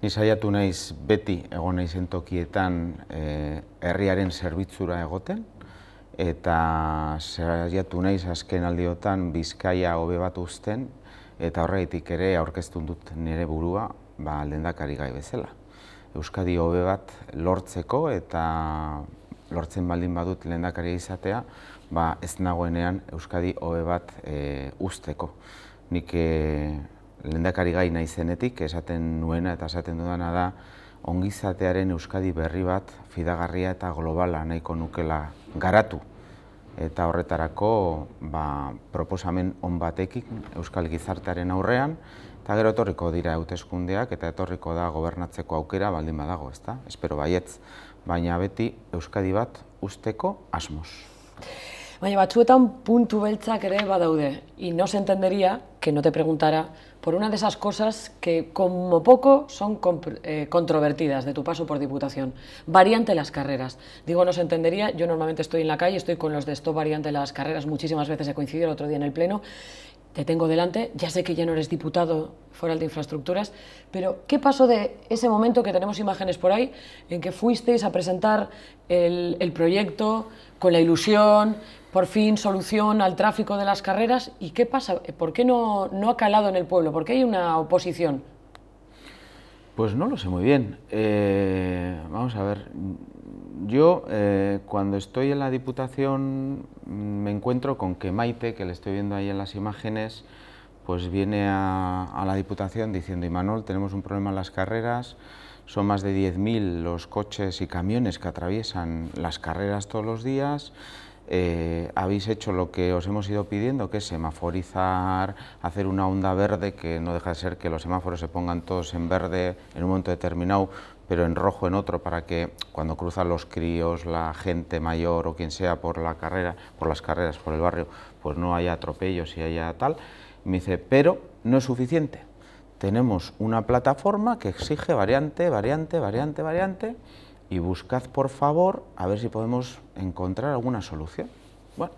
Speaker 2: Ni saiatu naiz beti egon naizen tokietan e, eh, herriaren zerbitzura egoten eta saiatu naiz azken aldiotan Bizkaia hobe bat uzten eta horregatik ere aurkeztu dut nire burua ba lehendakari gai bezala. Euskadi hobe bat lortzeko eta lortzen baldin badut lehendakari izatea, ba ez nagoenean Euskadi hobe bat e, eh, usteko. Nik e, lendakari gai naizenetik esaten nuena eta esaten dudana da ongizatearen Euskadi berri bat fidagarria eta globala nahiko nukela garatu. Eta horretarako ba, proposamen on batekin Euskal Gizartearen aurrean, eta gero etorriko dira hauteskundeak eta etorriko da gobernatzeko aukera baldin badago, ezta? Espero baietz, baina beti Euskadi bat usteko asmoz.
Speaker 1: Baina batzuetan puntu beltzak ere badaude. Y no se entendería que no te preguntara por una de esas cosas que como poco son eh, controvertidas de tu paso por Diputación. Variante las carreras. Digo, no se entendería, yo normalmente estoy en la calle, estoy con los de esto variante las carreras, muchísimas veces he coincidido el otro día en el Pleno, te tengo delante, ya sé que ya no eres diputado fuera de infraestructuras, pero ¿qué pasó de ese momento que tenemos imágenes por ahí en que fuisteis a presentar el proyecto, con la ilusión, por fin solución al tráfico de las carreras. ¿Y qué pasa? ¿Por qué no, ha calado en el pueblo? ¿Por qué hay una oposición?
Speaker 2: Pues no lo sé muy bien. Eh, vamos a ver, yo eh, cuando estoy en la Diputación mm, me encuentro con que Maite, que le estoy viendo ahí en las imágenes, pues viene a, a la Diputación diciendo, Manuel, tenemos un problema en las carreras, son más de 10.000 los coches y camiones que atraviesan las carreras todos los días. Eh, habéis hecho lo que os hemos ido pidiendo, que es semaforizar, hacer una onda verde, que no deja de ser que los semáforos se pongan todos en verde en un momento determinado, pero en rojo en otro, para que cuando cruzan los críos, la gente mayor o quien sea por la carrera, por las carreras, por el barrio, pues no haya atropellos y haya tal. Me dice, pero no es suficiente tenemos una plataforma que exige variante, variante, variante, variante, y buscad por favor a ver si podemos encontrar alguna solución. Bueno,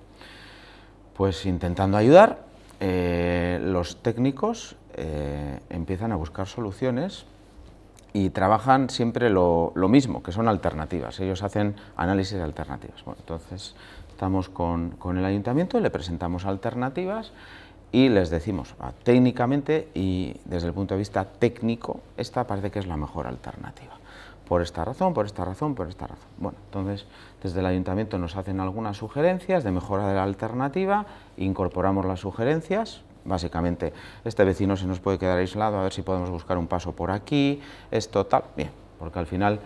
Speaker 2: pues intentando ayudar, eh, los técnicos eh, empiezan a buscar soluciones y trabajan siempre lo, mismo, que son alternativas. Ellos hacen análisis de alternativas. Bueno, entonces estamos con, con el ayuntamiento y le presentamos alternativas y les decimos ah, técnicamente y desde el punto de vista técnico esta parece que es la mejor alternativa por esta razón, por esta razón, por esta razón. Bueno, entonces desde el ayuntamiento nos hacen algunas sugerencias de mejora de la alternativa, incorporamos las sugerencias, básicamente este vecino se nos puede quedar aislado, a ver si podemos buscar un paso por aquí, esto tal, bien, porque al final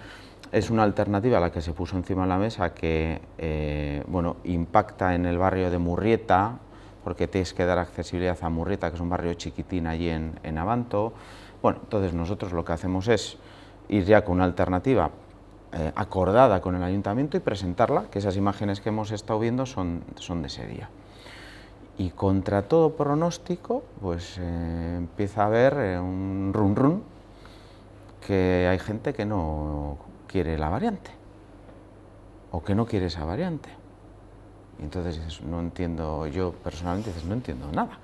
Speaker 2: es una alternativa a la que se puso encima de la mesa que eh, bueno, impacta en el barrio de Murrieta, porque tienes que dar accesibilidad a Murrieta, que es un barrio chiquitín allí en, Avanto. Bueno, entonces nosotros lo que hacemos es ir ya con una alternativa eh, acordada con el ayuntamiento y presentarla, que esas imágenes que hemos estado viendo son, son de ese día. Y contra todo pronóstico, pues eh, empieza a haber eh, un run run que hay gente que no quiere la variante o que no quiere esa variante entonces no entiendo, yo personalmente no entiendo nada.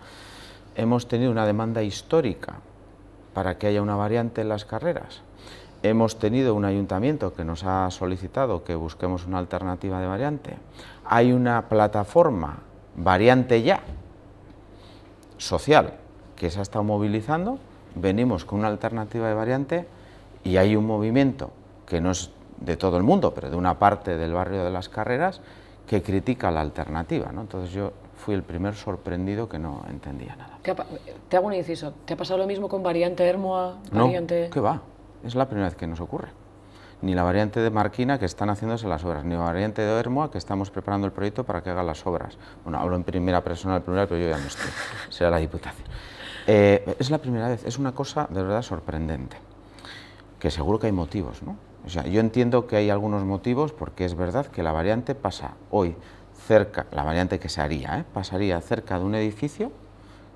Speaker 2: Hemos tenido una demanda histórica para que haya una variante en las carreras. Hemos tenido un ayuntamiento que nos ha solicitado que busquemos una alternativa de variante. Hay una plataforma, variante ya, social, que se ha estado movilizando. Venimos con una alternativa de variante y hay un movimiento que no es de todo el mundo, pero de una parte del barrio de las carreras, que critica la alternativa. ¿no? Entonces yo fui el primer sorprendido que no entendía nada.
Speaker 1: ¿Te, hago un inciso, ¿te ha pasado lo mismo con variante Hermoa? No, que
Speaker 2: va, es la primera vez que nos ocurre. Ni la variante de Marquina, que están haciéndose las obras, ni la variante de Hermoa, que estamos preparando el proyecto para que haga las obras. Bueno, hablo en primera persona el pero yo ya no estoy, será la diputación. Eh, es la primera vez, es una cosa de verdad sorprendente, que seguro que hay motivos, ¿no? yo entiendo que hay algunos motivos porque es verdad que la variante pasa hoy cerca, la variante que se haría, ¿eh? pasaría cerca de un edificio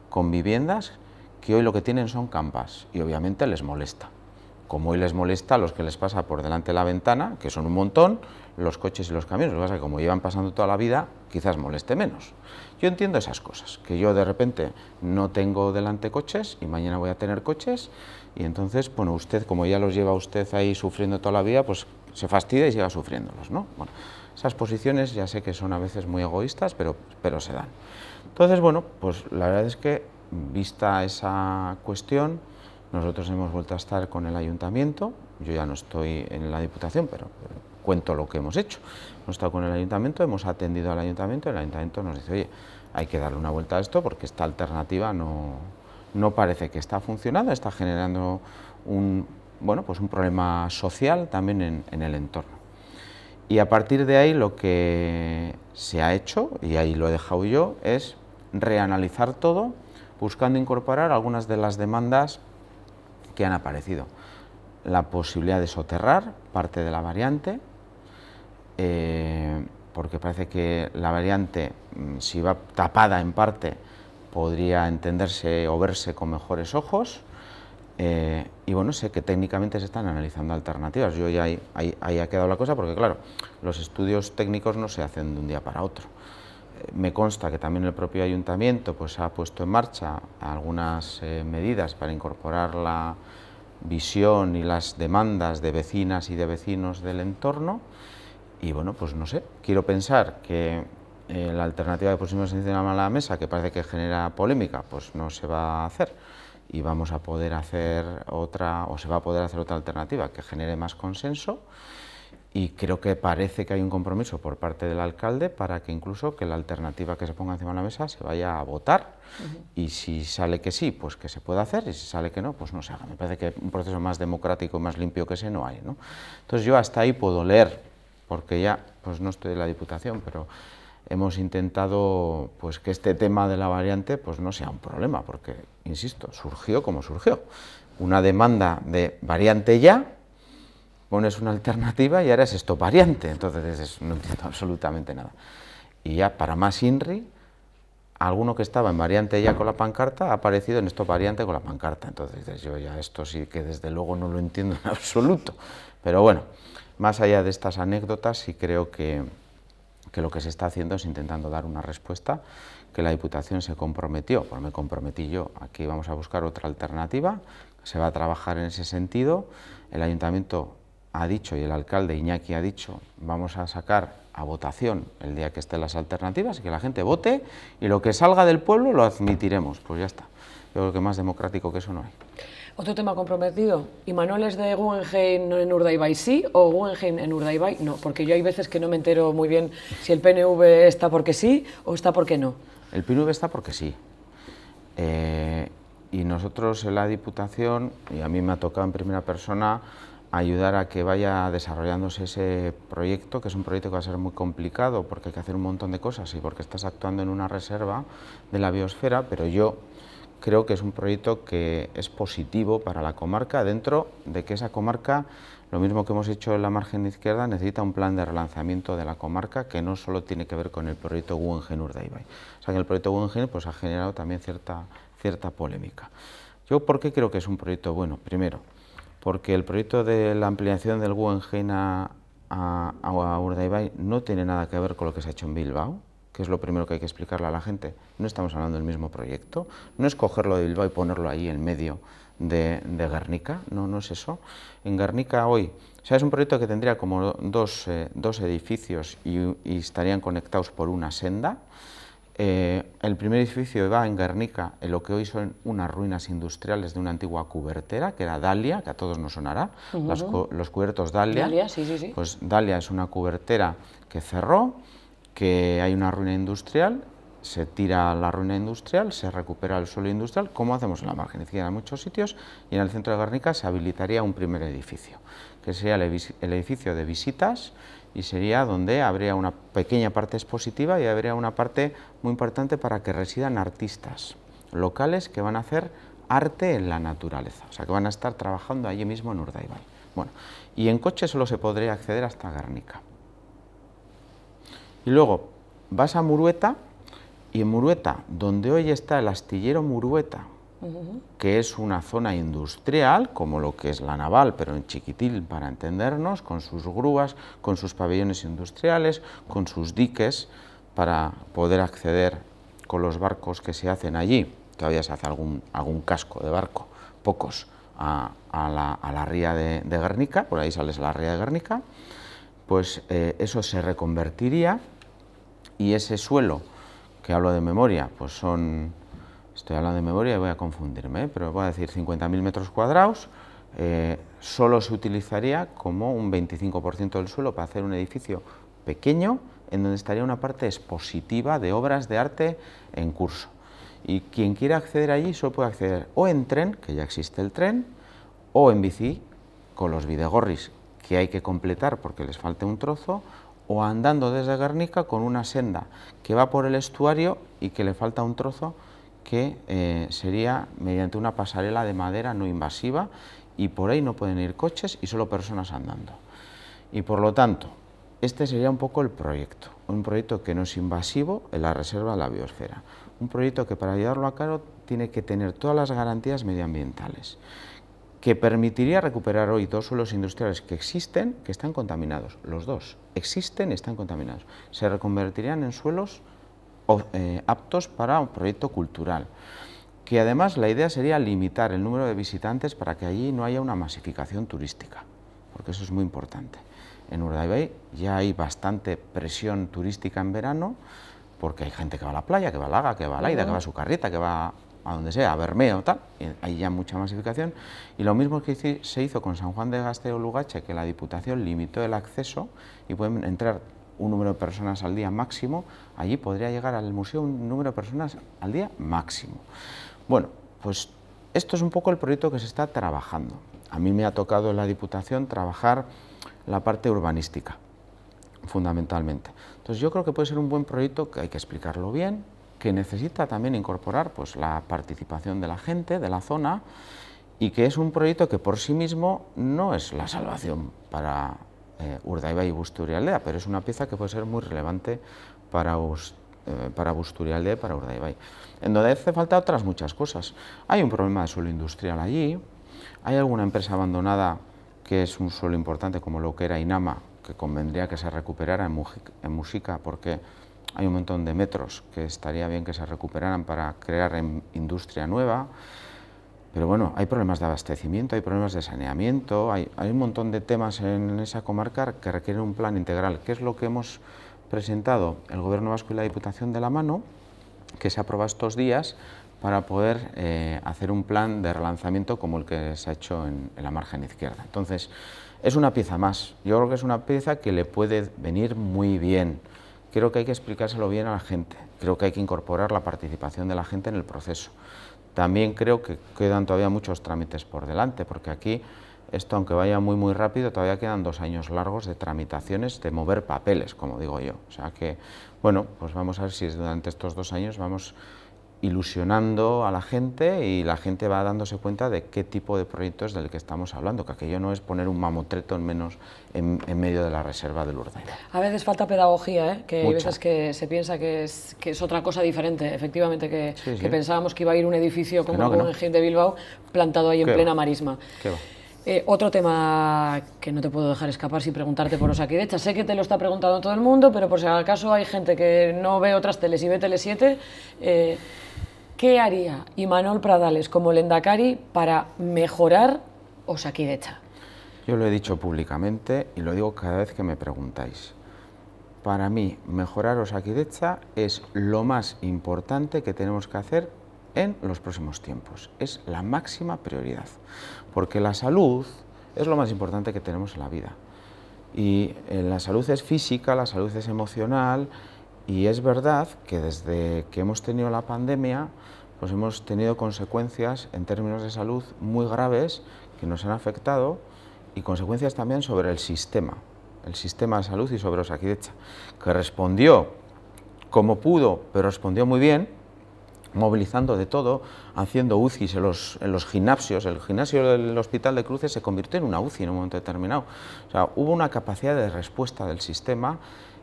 Speaker 2: con viviendas que hoy lo que tienen son campas y obviamente les molesta. Como hoy les molesta a los que les pasa por delante la ventana, que son un montón, los coches y los camiones, lo que pasa es que como llevan pasando toda la vida, quizás moleste menos. Yo entiendo esas cosas, que yo de repente no tengo delante coches y mañana voy a tener coches y entonces, bueno, usted, como ya los lleva usted ahí sufriendo toda la vida, pues se fastidia y sigue sufriéndolos, ¿no? Bueno, esas posiciones ya sé que son a veces muy egoístas, pero, pero se dan. Entonces, bueno, pues la verdad es que, vista esa cuestión, nosotros hemos vuelto a estar con el ayuntamiento, yo ya no estoy en la diputación, pero, cuento lo que hemos hecho. Hemos estado con el ayuntamiento, hemos atendido al ayuntamiento, y el ayuntamiento nos dice, oye, hay que darle una vuelta a esto porque esta alternativa no, no parece que está funcionando, está generando un, bueno, pues un problema social también en, el entorno. Y a partir de ahí lo que se ha hecho, y ahí lo he dejado yo, es reanalizar todo buscando incorporar algunas de las demandas que han aparecido. La posibilidad de soterrar parte de la variante, eh, porque parece que la variante, mm, si va tapada en parte, podría entenderse o verse con mejores ojos. Eh, y bueno, sé que técnicamente se están analizando alternativas. Yo ya ahí, ha quedado la cosa porque, claro, los estudios técnicos no se hacen de un día para otro. Eh, me consta que también el propio ayuntamiento pues, ha puesto en marcha algunas eh, medidas para incorporar la visión y las demandas de vecinas y de vecinos del entorno. Y bueno, pues no sé, quiero pensar que eh, la alternativa de pusimos encima de la mesa, que parece que genera polémica, pues no se va a hacer y vamos a poder hacer otra, o se va a poder hacer otra alternativa que genere más consenso y creo que parece que hay un compromiso por parte del alcalde para que incluso que la alternativa que se ponga encima de la mesa se vaya a votar y si sale que sí, pues que se pueda hacer y si sale que no, pues no se haga. Me parece que un proceso más democrático, más limpio que ese no hay. ¿no? Entonces yo hasta ahí puedo leer, porque ya pues no estoy en la Diputación, pero hemos intentado pues, que este tema de la variante pues, no sea un problema, porque, insisto, surgió como surgió. Una demanda de variante ya, pones una alternativa y ahora es esto variante, entonces no entiendo absolutamente nada. Y ya para más INRI, alguno que estaba en variante ya con la pancarta ha aparecido en esto variante con la pancarta. Entonces yo ya esto sí que desde luego no lo entiendo en absoluto. Pero bueno, más allá de estas anécdotas sí creo que, que lo que se está haciendo es intentando dar una respuesta que la Diputación se comprometió, pues me comprometí yo, aquí vamos a buscar otra alternativa, se va a trabajar en ese sentido, el Ayuntamiento ha dicho y el alcalde Iñaki ha dicho, vamos a sacar a votación el día que estén las alternativas y que la gente vote y lo que salga del pueblo lo admitiremos, pues ya está. Yo creo que más democrático que eso no hay.
Speaker 1: Otro tema comprometido. ¿Y Manuel es de Guggenheim en Urdaibai sí o Guggenheim en Urdaibai no? Porque yo hay veces que no me entero muy bien si el PNV está porque sí o está porque no.
Speaker 2: El PNV está porque sí. Eh, y nosotros en la Diputación, y a mí me ha tocado en primera persona, ayudar a que vaya desarrollándose ese proyecto, que es un proyecto que va a ser muy complicado porque hay que hacer un montón de cosas y porque estás actuando en una reserva de la biosfera, pero yo creo que es un proyecto que es positivo para la comarca, dentro de que esa comarca, lo mismo que hemos hecho en la margen izquierda, necesita un plan de relanzamiento de la comarca que no solo tiene que ver con el proyecto Guggenheim Urdaibai. O sea que el proyecto Guggenheim pues, ha generado también cierta, cierta polémica. ¿Yo por qué creo que es un proyecto bueno? Primero, porque el proyecto de la ampliación del Guggenheim a, a, a Urdaibai no tiene nada que ver con lo que se ha hecho en Bilbao, que es lo primero que hay que explicarle a la gente. No estamos hablando del mismo proyecto, no es cogerlo de Bilbao y ponerlo ahí en medio de, de Guernica, no, no es eso. En Guernica hoy, o sea, es un proyecto que tendría como dos, eh, edificios y, estarían conectados por una senda. Eh, el primer edificio va en Guernica, en lo que hoy son unas ruinas industriales de una antigua cubertera, que era Dalia, que a todos nos sonará,
Speaker 1: los
Speaker 2: cubiertos Dalia. Pues Dalia es una cubertera que cerró, que hay una ruina industrial, se tira la ruina industrial, se recupera el suelo industrial, como hacemos en la margen en muchos sitios, y en el centro de Guernica se habilitaría un primer edificio, que sería el edificio de visitas, y sería donde habría una pequeña parte expositiva y habría una parte muy importante para que residan artistas locales que van a hacer arte en la naturaleza, o sea que van a estar trabajando allí mismo en Urdaibai. Bueno, y en coche solo se podría acceder hasta Guernica. Y luego vas a Murueta y en Murueta, donde hoy está el astillero Murueta, que es una zona industrial, como lo que es la naval, pero en chiquitil para entendernos, con sus grúas, con sus pabellones industriales, con sus diques para poder acceder con los barcos que se hacen allí. Todavía se hace algún, algún casco de barco, pocos, a, a, la, a la, ría de, Guernica, por ahí sales a la ría de Guernica, pues eh, eso se reconvertiría y ese suelo, que hablo de memoria, pues son, estoy hablando de memoria y voy a confundirme, ¿eh? pero voy a decir 50.000 metros cuadrados, eh, solo se utilizaría como un 25% del suelo para hacer un edificio pequeño en donde estaría una parte expositiva de obras de arte en curso. Y quien quiera acceder allí solo puede acceder o en tren, que ya existe el tren, o en bici con los videgorris, que hay que completar porque les falta un trozo, o andando desde Guernica con una senda que va por el estuario y que le falta un trozo que eh, sería mediante una pasarela de madera no invasiva y por ahí no pueden ir coches y solo personas andando. Y por lo tanto, este sería un poco el proyecto, un proyecto que no es invasivo en la reserva de la biosfera, un proyecto que para llevarlo a cabo tiene que tener todas las garantías medioambientales que permitiría recuperar hoy dos suelos industriales que existen, que están contaminados, los dos, existen y están contaminados, se reconvertirían en suelos eh, aptos para un proyecto cultural, que además la idea sería limitar el número de visitantes para que allí no haya una masificación turística, porque eso es muy importante. En Urdaibai ya hay bastante presión turística en verano, porque hay gente que va a la playa, que va a Laga, que va a Laida, que va a su carreta, que va a donde sea, a Bermeo, tal, hay ya mucha masificación. Y lo mismo que se hizo con San Juan de Gasteo Lugache, que la Diputación limitó el acceso y pueden entrar un número de personas al día máximo, allí podría llegar al museo un número de personas al día máximo. Bueno, pues esto es un poco el proyecto que se está trabajando. A mí me ha tocado en la Diputación trabajar la parte urbanística, fundamentalmente. Entonces yo creo que puede ser un buen proyecto que hay que explicarlo bien, que necesita también incorporar pues, la participación de la gente, de la zona, y que es un proyecto que por sí mismo no es la salvación para eh, Urdaibai y Busturialdea, pero es una pieza que puede ser muy relevante para, eh, para Busturialdea y para Urdaibai. En donde hace falta otras muchas cosas. Hay un problema de suelo industrial allí, hay alguna empresa abandonada que es un suelo importante como lo que era Inama, que convendría que se recuperara en, Música porque hay un montón de metros que estaría bien que se recuperaran para crear industria nueva. Pero bueno, hay problemas de abastecimiento, hay problemas de saneamiento, hay, un montón de temas en esa comarca que requieren un plan integral, que es lo que hemos presentado el Gobierno Vasco y la Diputación de la mano, que se aprobado estos días para poder eh, hacer un plan de relanzamiento como el que se ha hecho en la margen izquierda. Entonces, es una pieza más. Yo creo que es una pieza que le puede venir muy bien creo que hay que explicárselo bien a la gente, creo que hay que incorporar la participación de la gente en el proceso. También creo que quedan todavía muchos trámites por delante, porque aquí esto, aunque vaya muy muy rápido, todavía quedan dos años largos de tramitaciones, de mover papeles, como digo yo. O sea que, bueno, pues vamos a ver si durante estos dos años vamos ilusionando a la gente y la gente va dándose cuenta de qué tipo de proyectos del que estamos hablando, que aquello no es poner un mamotreto en, menos, en, medio de la reserva del urdán.
Speaker 1: A veces falta pedagogía, ¿eh? que hay veces que se piensa que es, que es otra cosa diferente, efectivamente, que, pensábamos que iba a ir un edificio como el de Bilbao plantado ahí en plena marisma. Eh, otro tema que no te puedo dejar escapar sin preguntarte por Osakidecha. Sé que te lo está preguntando todo el mundo, pero por si acaso hay gente que no ve otras teles y ve Tele 7, eh, ¿qué haría Imanol Pradales como Lendakari para mejorar Osakidecha?
Speaker 2: Yo lo he dicho públicamente y lo digo cada vez que me preguntáis. Para mí, mejorar Osakidecha es lo más importante que tenemos que hacer en los próximos tiempos. Es la máxima prioridad porque la salud es lo más importante que tenemos en la vida. Y eh, la salud es física, la salud es emocional y es verdad que desde que hemos tenido la pandemia, pues hemos tenido consecuencias en términos de salud muy graves que nos han afectado y consecuencias también sobre el sistema, el sistema de salud y sobre Osakidecha, que respondió como pudo, pero respondió muy bien movilizando de todo, haciendo UCIs en los, en gimnasios. El gimnasio del Hospital de Cruces se convirtió en una UCI en un momento determinado. O sea, hubo una capacidad de respuesta del sistema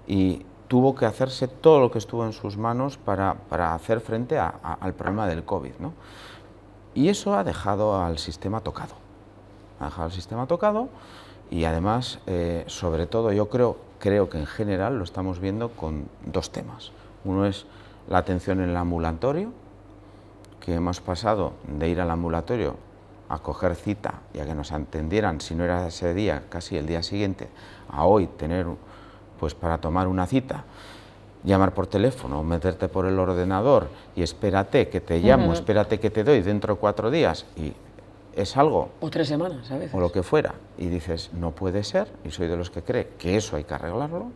Speaker 2: y tuvo que hacerse todo lo que estuvo en sus manos para, hacer frente al problema del COVID. Y eso ha dejado al sistema tocado. Ha dejado al sistema tocado y además, eh, sobre todo, yo creo, creo que en general lo estamos viendo con dos temas. Uno es la atención en el ambulatorio, que hemos pasado de ir al ambulatorio a coger cita y a que nos atendieran, si no era ese día, casi el día siguiente, a hoy tener, pues para tomar una cita, llamar por teléfono, meterte por el ordenador y espérate que te llamo, espérate que te doy dentro de cuatro días y es algo...
Speaker 1: O tres semanas, a
Speaker 2: O lo que fuera. Y dices, no puede ser, y soy de los que cree que eso hay que arreglarlo.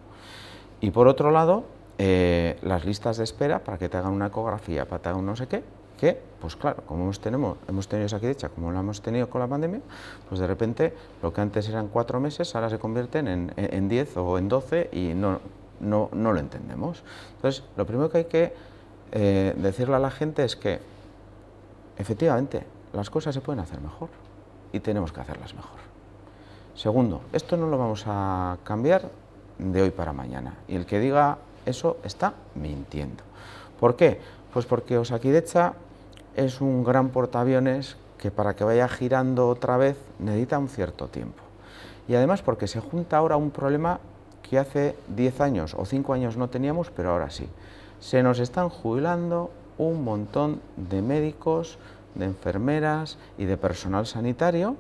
Speaker 2: Y por otro lado, eh, las listas de espera para que te hagan una ecografía, para que te hagan no sé qué, que, pues claro, como hemos, tenemos, hemos tenido esa dicha como la hemos tenido con la pandemia, pues de repente lo que antes eran cuatro meses ahora se convierten en, diez o en doce y no, no, no, lo entendemos. Entonces, lo primero que hay que eh, decirle a la gente es que efectivamente las cosas se pueden hacer mejor y tenemos que hacerlas mejor. Segundo, esto no lo vamos a cambiar de hoy para mañana. Y el que diga eso está mintiendo. ¿Por qué? Pues porque Osakidecha es un gran portaaviones que para que vaya girando otra vez necesita un cierto tiempo. Y además porque se junta ahora un problema que hace 10 años o 5 años no teníamos, pero ahora sí. Se nos están jubilando un montón de médicos, de enfermeras y de personal sanitario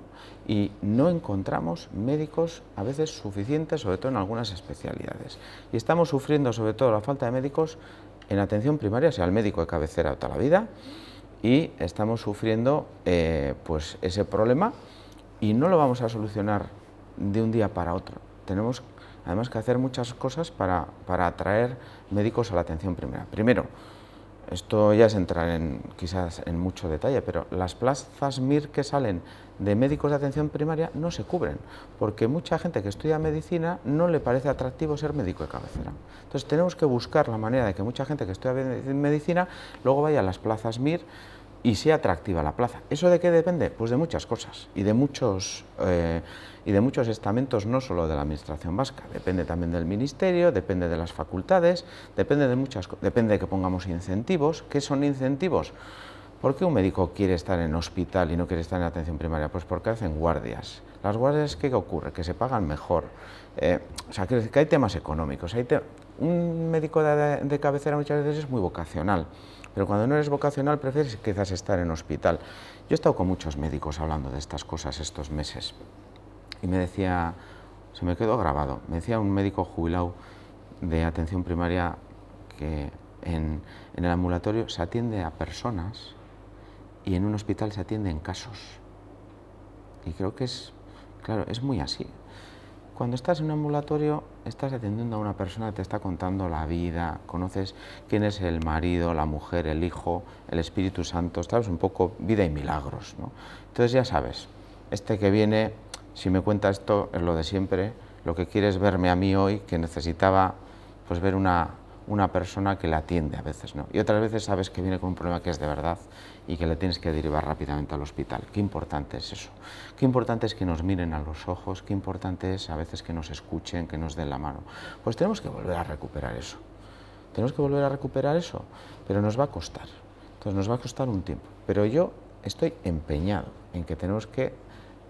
Speaker 2: y no encontramos médicos a veces suficientes, sobre todo en algunas especialidades. Y estamos sufriendo sobre todo la falta de médicos en atención primaria, o sea, el médico de cabecera toda la vida, y estamos sufriendo eh, pues ese problema y no lo vamos a solucionar de un día para otro. Tenemos además que hacer muchas cosas para, para atraer médicos a la atención primaria. Primero, esto ya es entrar en, quizás en mucho detalle, pero las plazas MIR que salen de médicos de atención primaria no se cubren, porque mucha gente que estudia medicina no le parece atractivo ser médico de cabecera. Entonces tenemos que buscar la manera de que mucha gente que estudia medicina luego vaya a las plazas MIR y sea atractiva la plaza. ¿Eso de qué depende? Pues de muchas cosas y de muchos, eh, y de muchos estamentos, no solo de la Administración vasca. Depende también del Ministerio, depende de las facultades, depende de muchas depende de que pongamos incentivos. ¿Qué son incentivos? ¿Por qué un médico quiere estar en hospital y no quiere estar en atención primaria? Pues porque hacen guardias. Las guardias, ¿qué ocurre? Que se pagan mejor. Eh, o sea, que, hay temas económicos. Hay un médico de cabecera muchas veces es muy vocacional pero cuando no eres vocacional prefieres quizás estar en hospital. Yo he estado con muchos médicos hablando de estas cosas estos meses y me decía, se me quedó grabado, me decía un médico jubilado de atención primaria que en, en el ambulatorio se atiende a personas y en un hospital se atienden casos. Y creo que es, claro, es muy así. Cuando estás en un ambulatorio, estás atendiendo a una persona que te está contando la vida, conoces quién es el marido, la mujer, el hijo, el Espíritu Santo, sabes un poco vida y milagros. ¿no? Entonces ya sabes, este que viene, si me cuenta esto, es lo de siempre, lo que quiere es verme a mí hoy, que necesitaba pues, ver una, una persona que la atiende a veces. ¿no? Y otras veces sabes que viene con un problema que es de verdad y que le tienes que derivar rápidamente al hospital. Qué importante es eso. Qué importante es que nos miren a los ojos, qué importante es a veces que nos escuchen, que nos den la mano. Pues tenemos que volver a recuperar eso. Tenemos que volver a recuperar eso, pero nos va a costar. Entonces nos va a costar un tiempo. Pero yo estoy empeñado en que tenemos que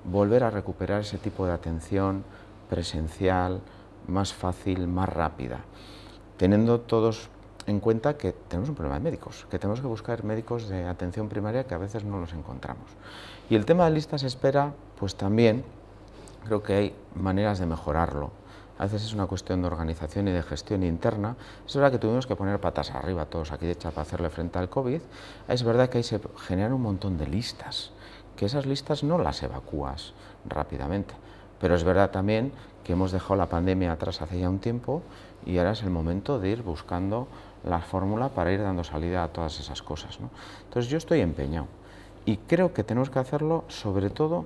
Speaker 2: volver a recuperar ese tipo de atención presencial, más fácil, más rápida, teniendo todos en cuenta que tenemos un problema de médicos, que tenemos que buscar médicos de atención primaria que a veces no los encontramos. Y el tema de listas espera, pues también creo que hay maneras de mejorarlo. A veces es una cuestión de organización y de gestión interna. Es verdad que tuvimos que poner patas arriba todos aquí de hecho para hacerle frente al COVID. Es verdad que ahí se generan un montón de listas, que esas listas no las evacúas rápidamente. Pero es verdad también que hemos dejado la pandemia atrás hace ya un tiempo y ahora es el momento de ir buscando la fórmula para ir dando salida a todas esas cosas. Entonces yo estoy empeñado y creo que tenemos que hacerlo sobre todo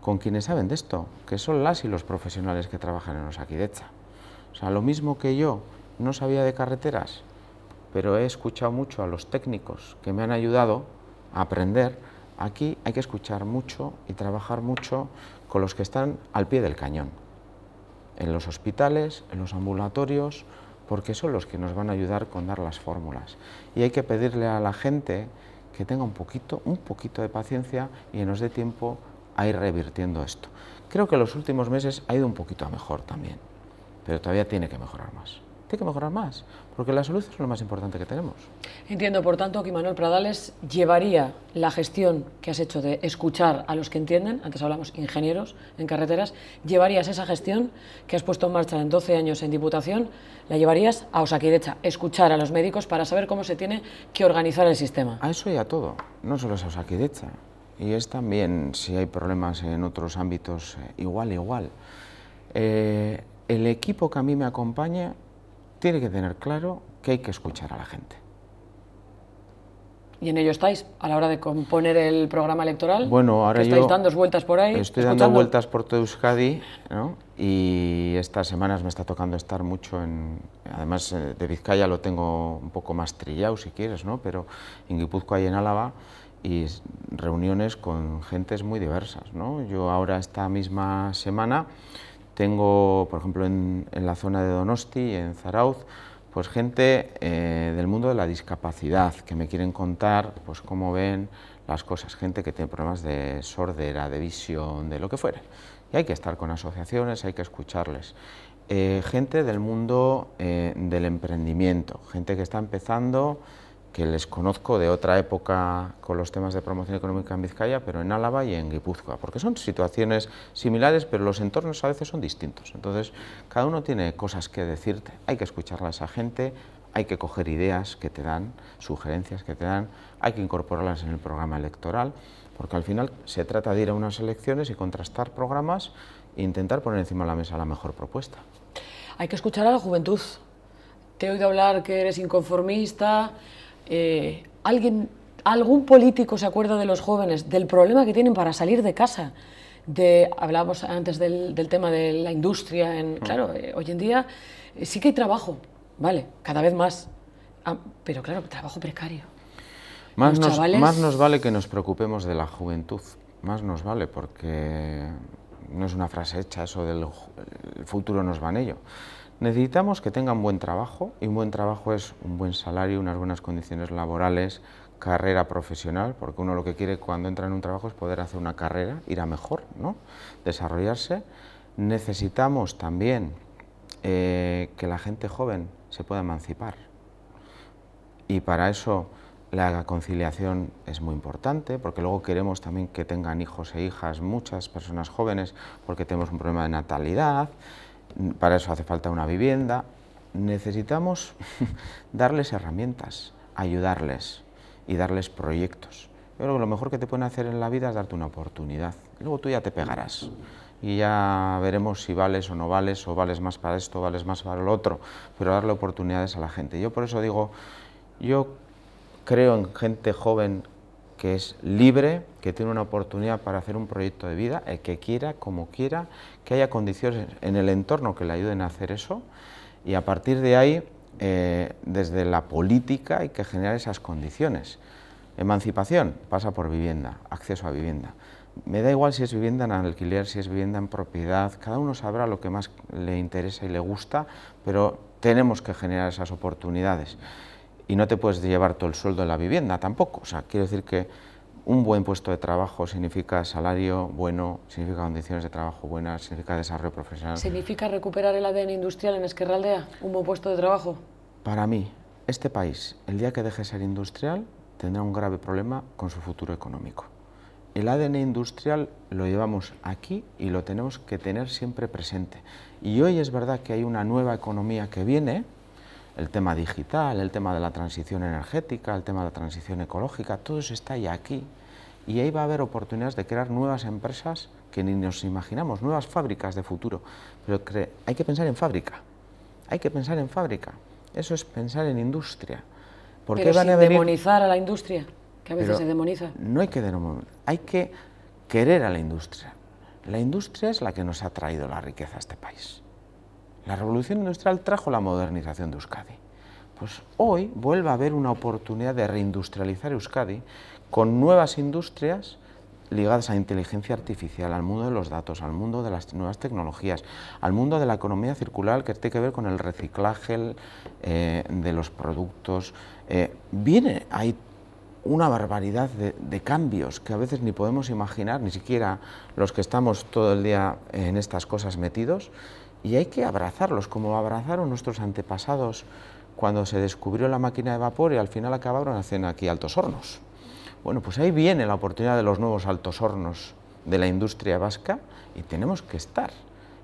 Speaker 2: con quienes saben de esto, que son las y los profesionales que trabajan en Osaquidecha. O sea, lo mismo que yo no sabía de carreteras, pero he escuchado mucho a los técnicos que me han ayudado a aprender, aquí hay que escuchar mucho y trabajar mucho con los que están al pie del cañón, en los hospitales, en los ambulatorios, porque son los que nos van a ayudar con dar las fórmulas. Y hay que pedirle a la gente que tenga un poquito, un poquito de paciencia y nos dé tiempo a ir revirtiendo esto. Creo que los últimos meses ha ido un poquito a mejor también, pero todavía tiene que mejorar más. Tiene que mejorar más, porque la salud es lo más importante que tenemos.
Speaker 1: Entiendo, por tanto, que Manuel Pradales llevaría la gestión que has hecho de escuchar a los que entienden, antes hablamos ingenieros en carreteras, llevarías esa gestión que has puesto en marcha en 12 años en Diputación, la llevarías a Osaquidecha, escuchar a los médicos para saber cómo se tiene que organizar el sistema. A eso y a todo,
Speaker 2: no solo es a Osaquidecha, y es también, si hay problemas en otros ámbitos, eh, igual, igual. Eh, el equipo que a mí me acompaña tiene que tener claro que hay que escuchar a la gente.
Speaker 1: ¿Y en ello estáis a la hora de componer el programa electoral? Bueno, ahora yo estáis dando vueltas por ahí. Estoy dando vueltas
Speaker 2: por todo Euskadi ¿no? y estas semanas me está tocando estar mucho en... Además, eh, de Vizcaya lo tengo un poco más trillado, si quieres, ¿no? pero en Guipúzcoa y en Álava y reuniones con gentes muy diversas. ¿no? Yo ahora esta misma semana tengo, por ejemplo, en, la zona de Donosti, en Zarauz, pues gente eh, del mundo de la discapacidad que me quieren contar pues cómo ven las cosas, gente que tiene problemas de sordera, de visión, de lo que fuere. Y hay que estar con asociaciones, hay que escucharles. Eh, gente del mundo eh, del emprendimiento, gente que está empezando que les conozco de otra época con los temas de promoción económica en Vizcaya, pero en Álava y en Guipúzcoa, porque son situaciones similares, pero los entornos a veces son distintos. Entonces, cada uno tiene cosas que decirte, hay que escucharlas a gente, hay que coger ideas que te dan, sugerencias que te dan, hay que incorporarlas en el programa electoral, porque al final se trata de ir a unas elecciones y contrastar programas e intentar poner encima de la mesa la mejor propuesta.
Speaker 1: Hay que escuchar a la juventud. Te he oído hablar que eres inconformista, eh, alguien, algún político se acuerda de los jóvenes, del problema que tienen para salir de casa. De, hablábamos antes del, tema de la industria. En, mm. claro, eh, hoy en día eh, sí que hay trabajo, ¿vale? Cada vez más. Ah, pero claro, trabajo precario. Más nos, más nos
Speaker 2: vale que nos preocupemos de la juventud. Más nos vale porque no es una frase hecha eso del futuro nos va en ello. Necesitamos que tengan buen trabajo y un buen trabajo es un buen salario, unas buenas condiciones laborales, carrera profesional, porque uno lo que quiere cuando entra en un trabajo es poder hacer una carrera, ir a mejor, ¿no? desarrollarse. Necesitamos también eh, que la gente joven se pueda emancipar y para eso la conciliación es muy importante, porque luego queremos también que tengan hijos e hijas muchas personas jóvenes, porque tenemos un problema de natalidad para eso hace falta una vivienda. Necesitamos darles herramientas, ayudarles y darles proyectos. Yo creo que lo mejor que te pueden hacer en la vida es darte una oportunidad. Luego tú ya te pegarás y ya veremos si vales o no vales, o vales más para esto, vales más para lo otro, pero darle oportunidades a la gente. Yo por eso digo, yo creo en gente joven que es libre, que tiene una oportunidad para hacer un proyecto de vida, el que quiera, como quiera, que haya condiciones en el entorno que le ayuden a hacer eso y a partir de ahí, eh, desde la política hay que generar esas condiciones. Emancipación pasa por vivienda, acceso a vivienda. Me da igual si es vivienda en alquiler, si es vivienda en propiedad, cada uno sabrá lo que más le interesa y le gusta, pero tenemos que generar esas oportunidades. Y no te puedes llevar todo el sueldo en la vivienda tampoco, o sea, quiero decir que un buen puesto de trabajo significa salario bueno, significa condiciones de trabajo buenas, significa desarrollo profesional.
Speaker 1: ¿Significa recuperar el ADN industrial en Esquerraldea? ¿Un buen puesto de trabajo?
Speaker 2: Para mí, este país, el día que deje de ser industrial, tendrá un grave problema con su futuro económico. El ADN industrial lo llevamos aquí y lo tenemos que tener siempre presente. Y hoy es verdad que hay una nueva economía que viene, el tema digital, el tema de la transición energética, el tema de la transición ecológica, todo eso está ya aquí y ahí va a haber oportunidades de crear nuevas empresas que ni nos imaginamos, nuevas fábricas de futuro. Pero hay que pensar en fábrica, hay que pensar en fábrica, eso es pensar en industria. ¿Por Pero qué van a demonizar
Speaker 1: a la industria, que a veces se demoniza.
Speaker 2: No hay que demonizar, hay que querer a la industria. La industria es la que nos ha traído la riqueza a este país. La revolución industrial trajo la modernización de Euskadi. Pues hoy vuelve a haber una oportunidad de reindustrializar Euskadi con nuevas industrias ligadas a inteligencia artificial, al mundo de los datos, al mundo de las nuevas tecnologías, al mundo de la economía circular que tiene que ver con el reciclaje eh, de los productos. Eh, viene, hay una barbaridad de, de, cambios que a veces ni podemos imaginar, ni siquiera los que estamos todo el día en estas cosas metidos, y hay que abrazarlos, como abrazaron nuestros antepasados cuando se descubrió la máquina de vapor y al final acabaron haciendo aquí altos hornos. Bueno, pues ahí viene la oportunidad de los nuevos altos hornos de la industria vasca y tenemos que estar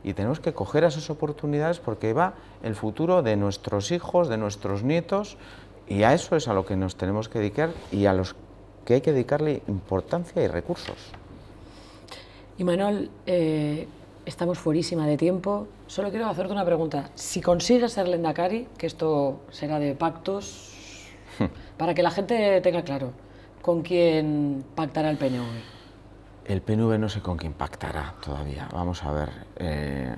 Speaker 2: y tenemos que coger esas oportunidades porque va el futuro de nuestros hijos, de nuestros nietos y a eso es a lo que nos tenemos que dedicar y a los que hay que dedicarle importancia y recursos.
Speaker 1: Y Manuel, eh, estamos fuerísima de tiempo. Solo quiero hacerte una pregunta. Si consigues ser Lendakari, que esto será de pactos, hmm. para que la gente tenga claro, ¿Con quién pactará el PNV?
Speaker 2: El PNV no sé con quién pactará todavía. Vamos a ver. Eh,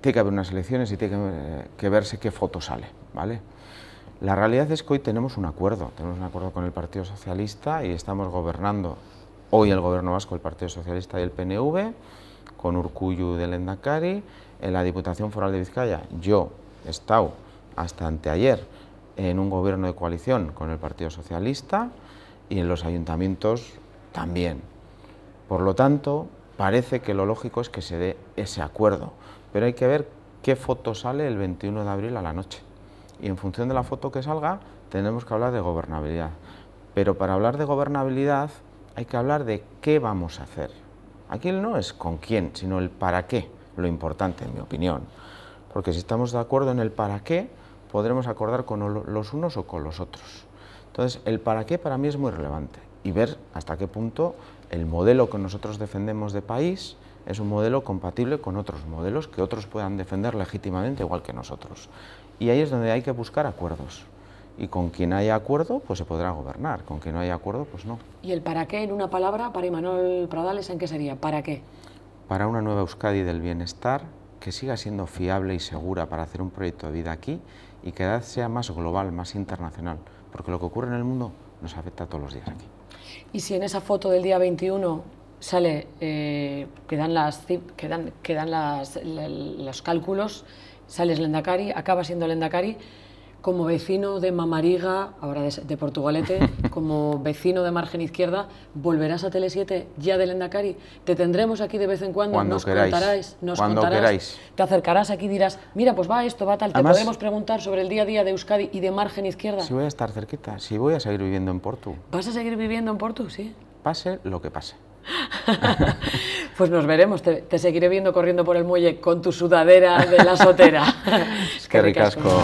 Speaker 2: tiene que haber unas elecciones y tiene eh, que, verse qué foto sale, ¿vale? La realidad es que hoy tenemos un acuerdo, tenemos un acuerdo con el Partido Socialista y estamos gobernando hoy el Gobierno Vasco, el Partido Socialista y el PNV, con Urcuyu del Endacari, en la Diputación Foral de Vizcaya. Yo he estado hasta anteayer en un gobierno de coalición con el Partido Socialista, y en los ayuntamientos también. Por lo tanto, parece que lo lógico es que se dé ese acuerdo, pero hay que ver qué foto sale el 21 de abril a la noche. Y en función de la foto que salga, tenemos que hablar de gobernabilidad. Pero para hablar de gobernabilidad hay que hablar de qué vamos a hacer. Aquí no es con quién, sino el para qué, lo importante en mi opinión. Porque si estamos de acuerdo en el para qué, podremos acordar con los unos o con los otros. Entonces, el para qué para mí es muy relevante y ver hasta qué punto el modelo que nosotros defendemos de país es un modelo compatible con otros modelos que otros puedan defender legítimamente igual que nosotros. Y ahí es donde hay que buscar acuerdos. Y con quien haya acuerdo, pues se podrá gobernar. Con quien no haya acuerdo, pues no.
Speaker 1: ¿Y el para qué, en una palabra, para Imanol Pradales, en qué sería? ¿Para qué?
Speaker 2: Para una nueva Euskadi del bienestar que siga siendo fiable y segura para hacer un proyecto de vida aquí y que sea más global, más internacional porque lo que ocurre en el mundo nos afecta todos los días aquí.
Speaker 1: Y si en esa foto del día 21 sale, eh, quedan, las, quedan, quedan los cálculos, sales Lendakari, acaba siendo Lendakari, como vecino de Mamariga, ahora de, Portugalete, como vecino de margen izquierda, volverás a Tele7 ya del Endacari? Te tendremos aquí de vez en cuando, cuando nos queráis, nos cuando contarás, queráis. te acercarás aquí y dirás, mira, pues va esto, va tal, te podemos preguntar sobre el día a día de Euskadi y de margen izquierda. Si
Speaker 2: voy a estar cerquita, si voy a seguir viviendo en Portu.
Speaker 1: ¿Vas a seguir viviendo en Portu? Sí.
Speaker 2: Pase lo que pase.
Speaker 1: pues nos veremos, te, seguiré viendo corriendo por el muelle con tu sudadera de la sotera.
Speaker 2: es que ricasco.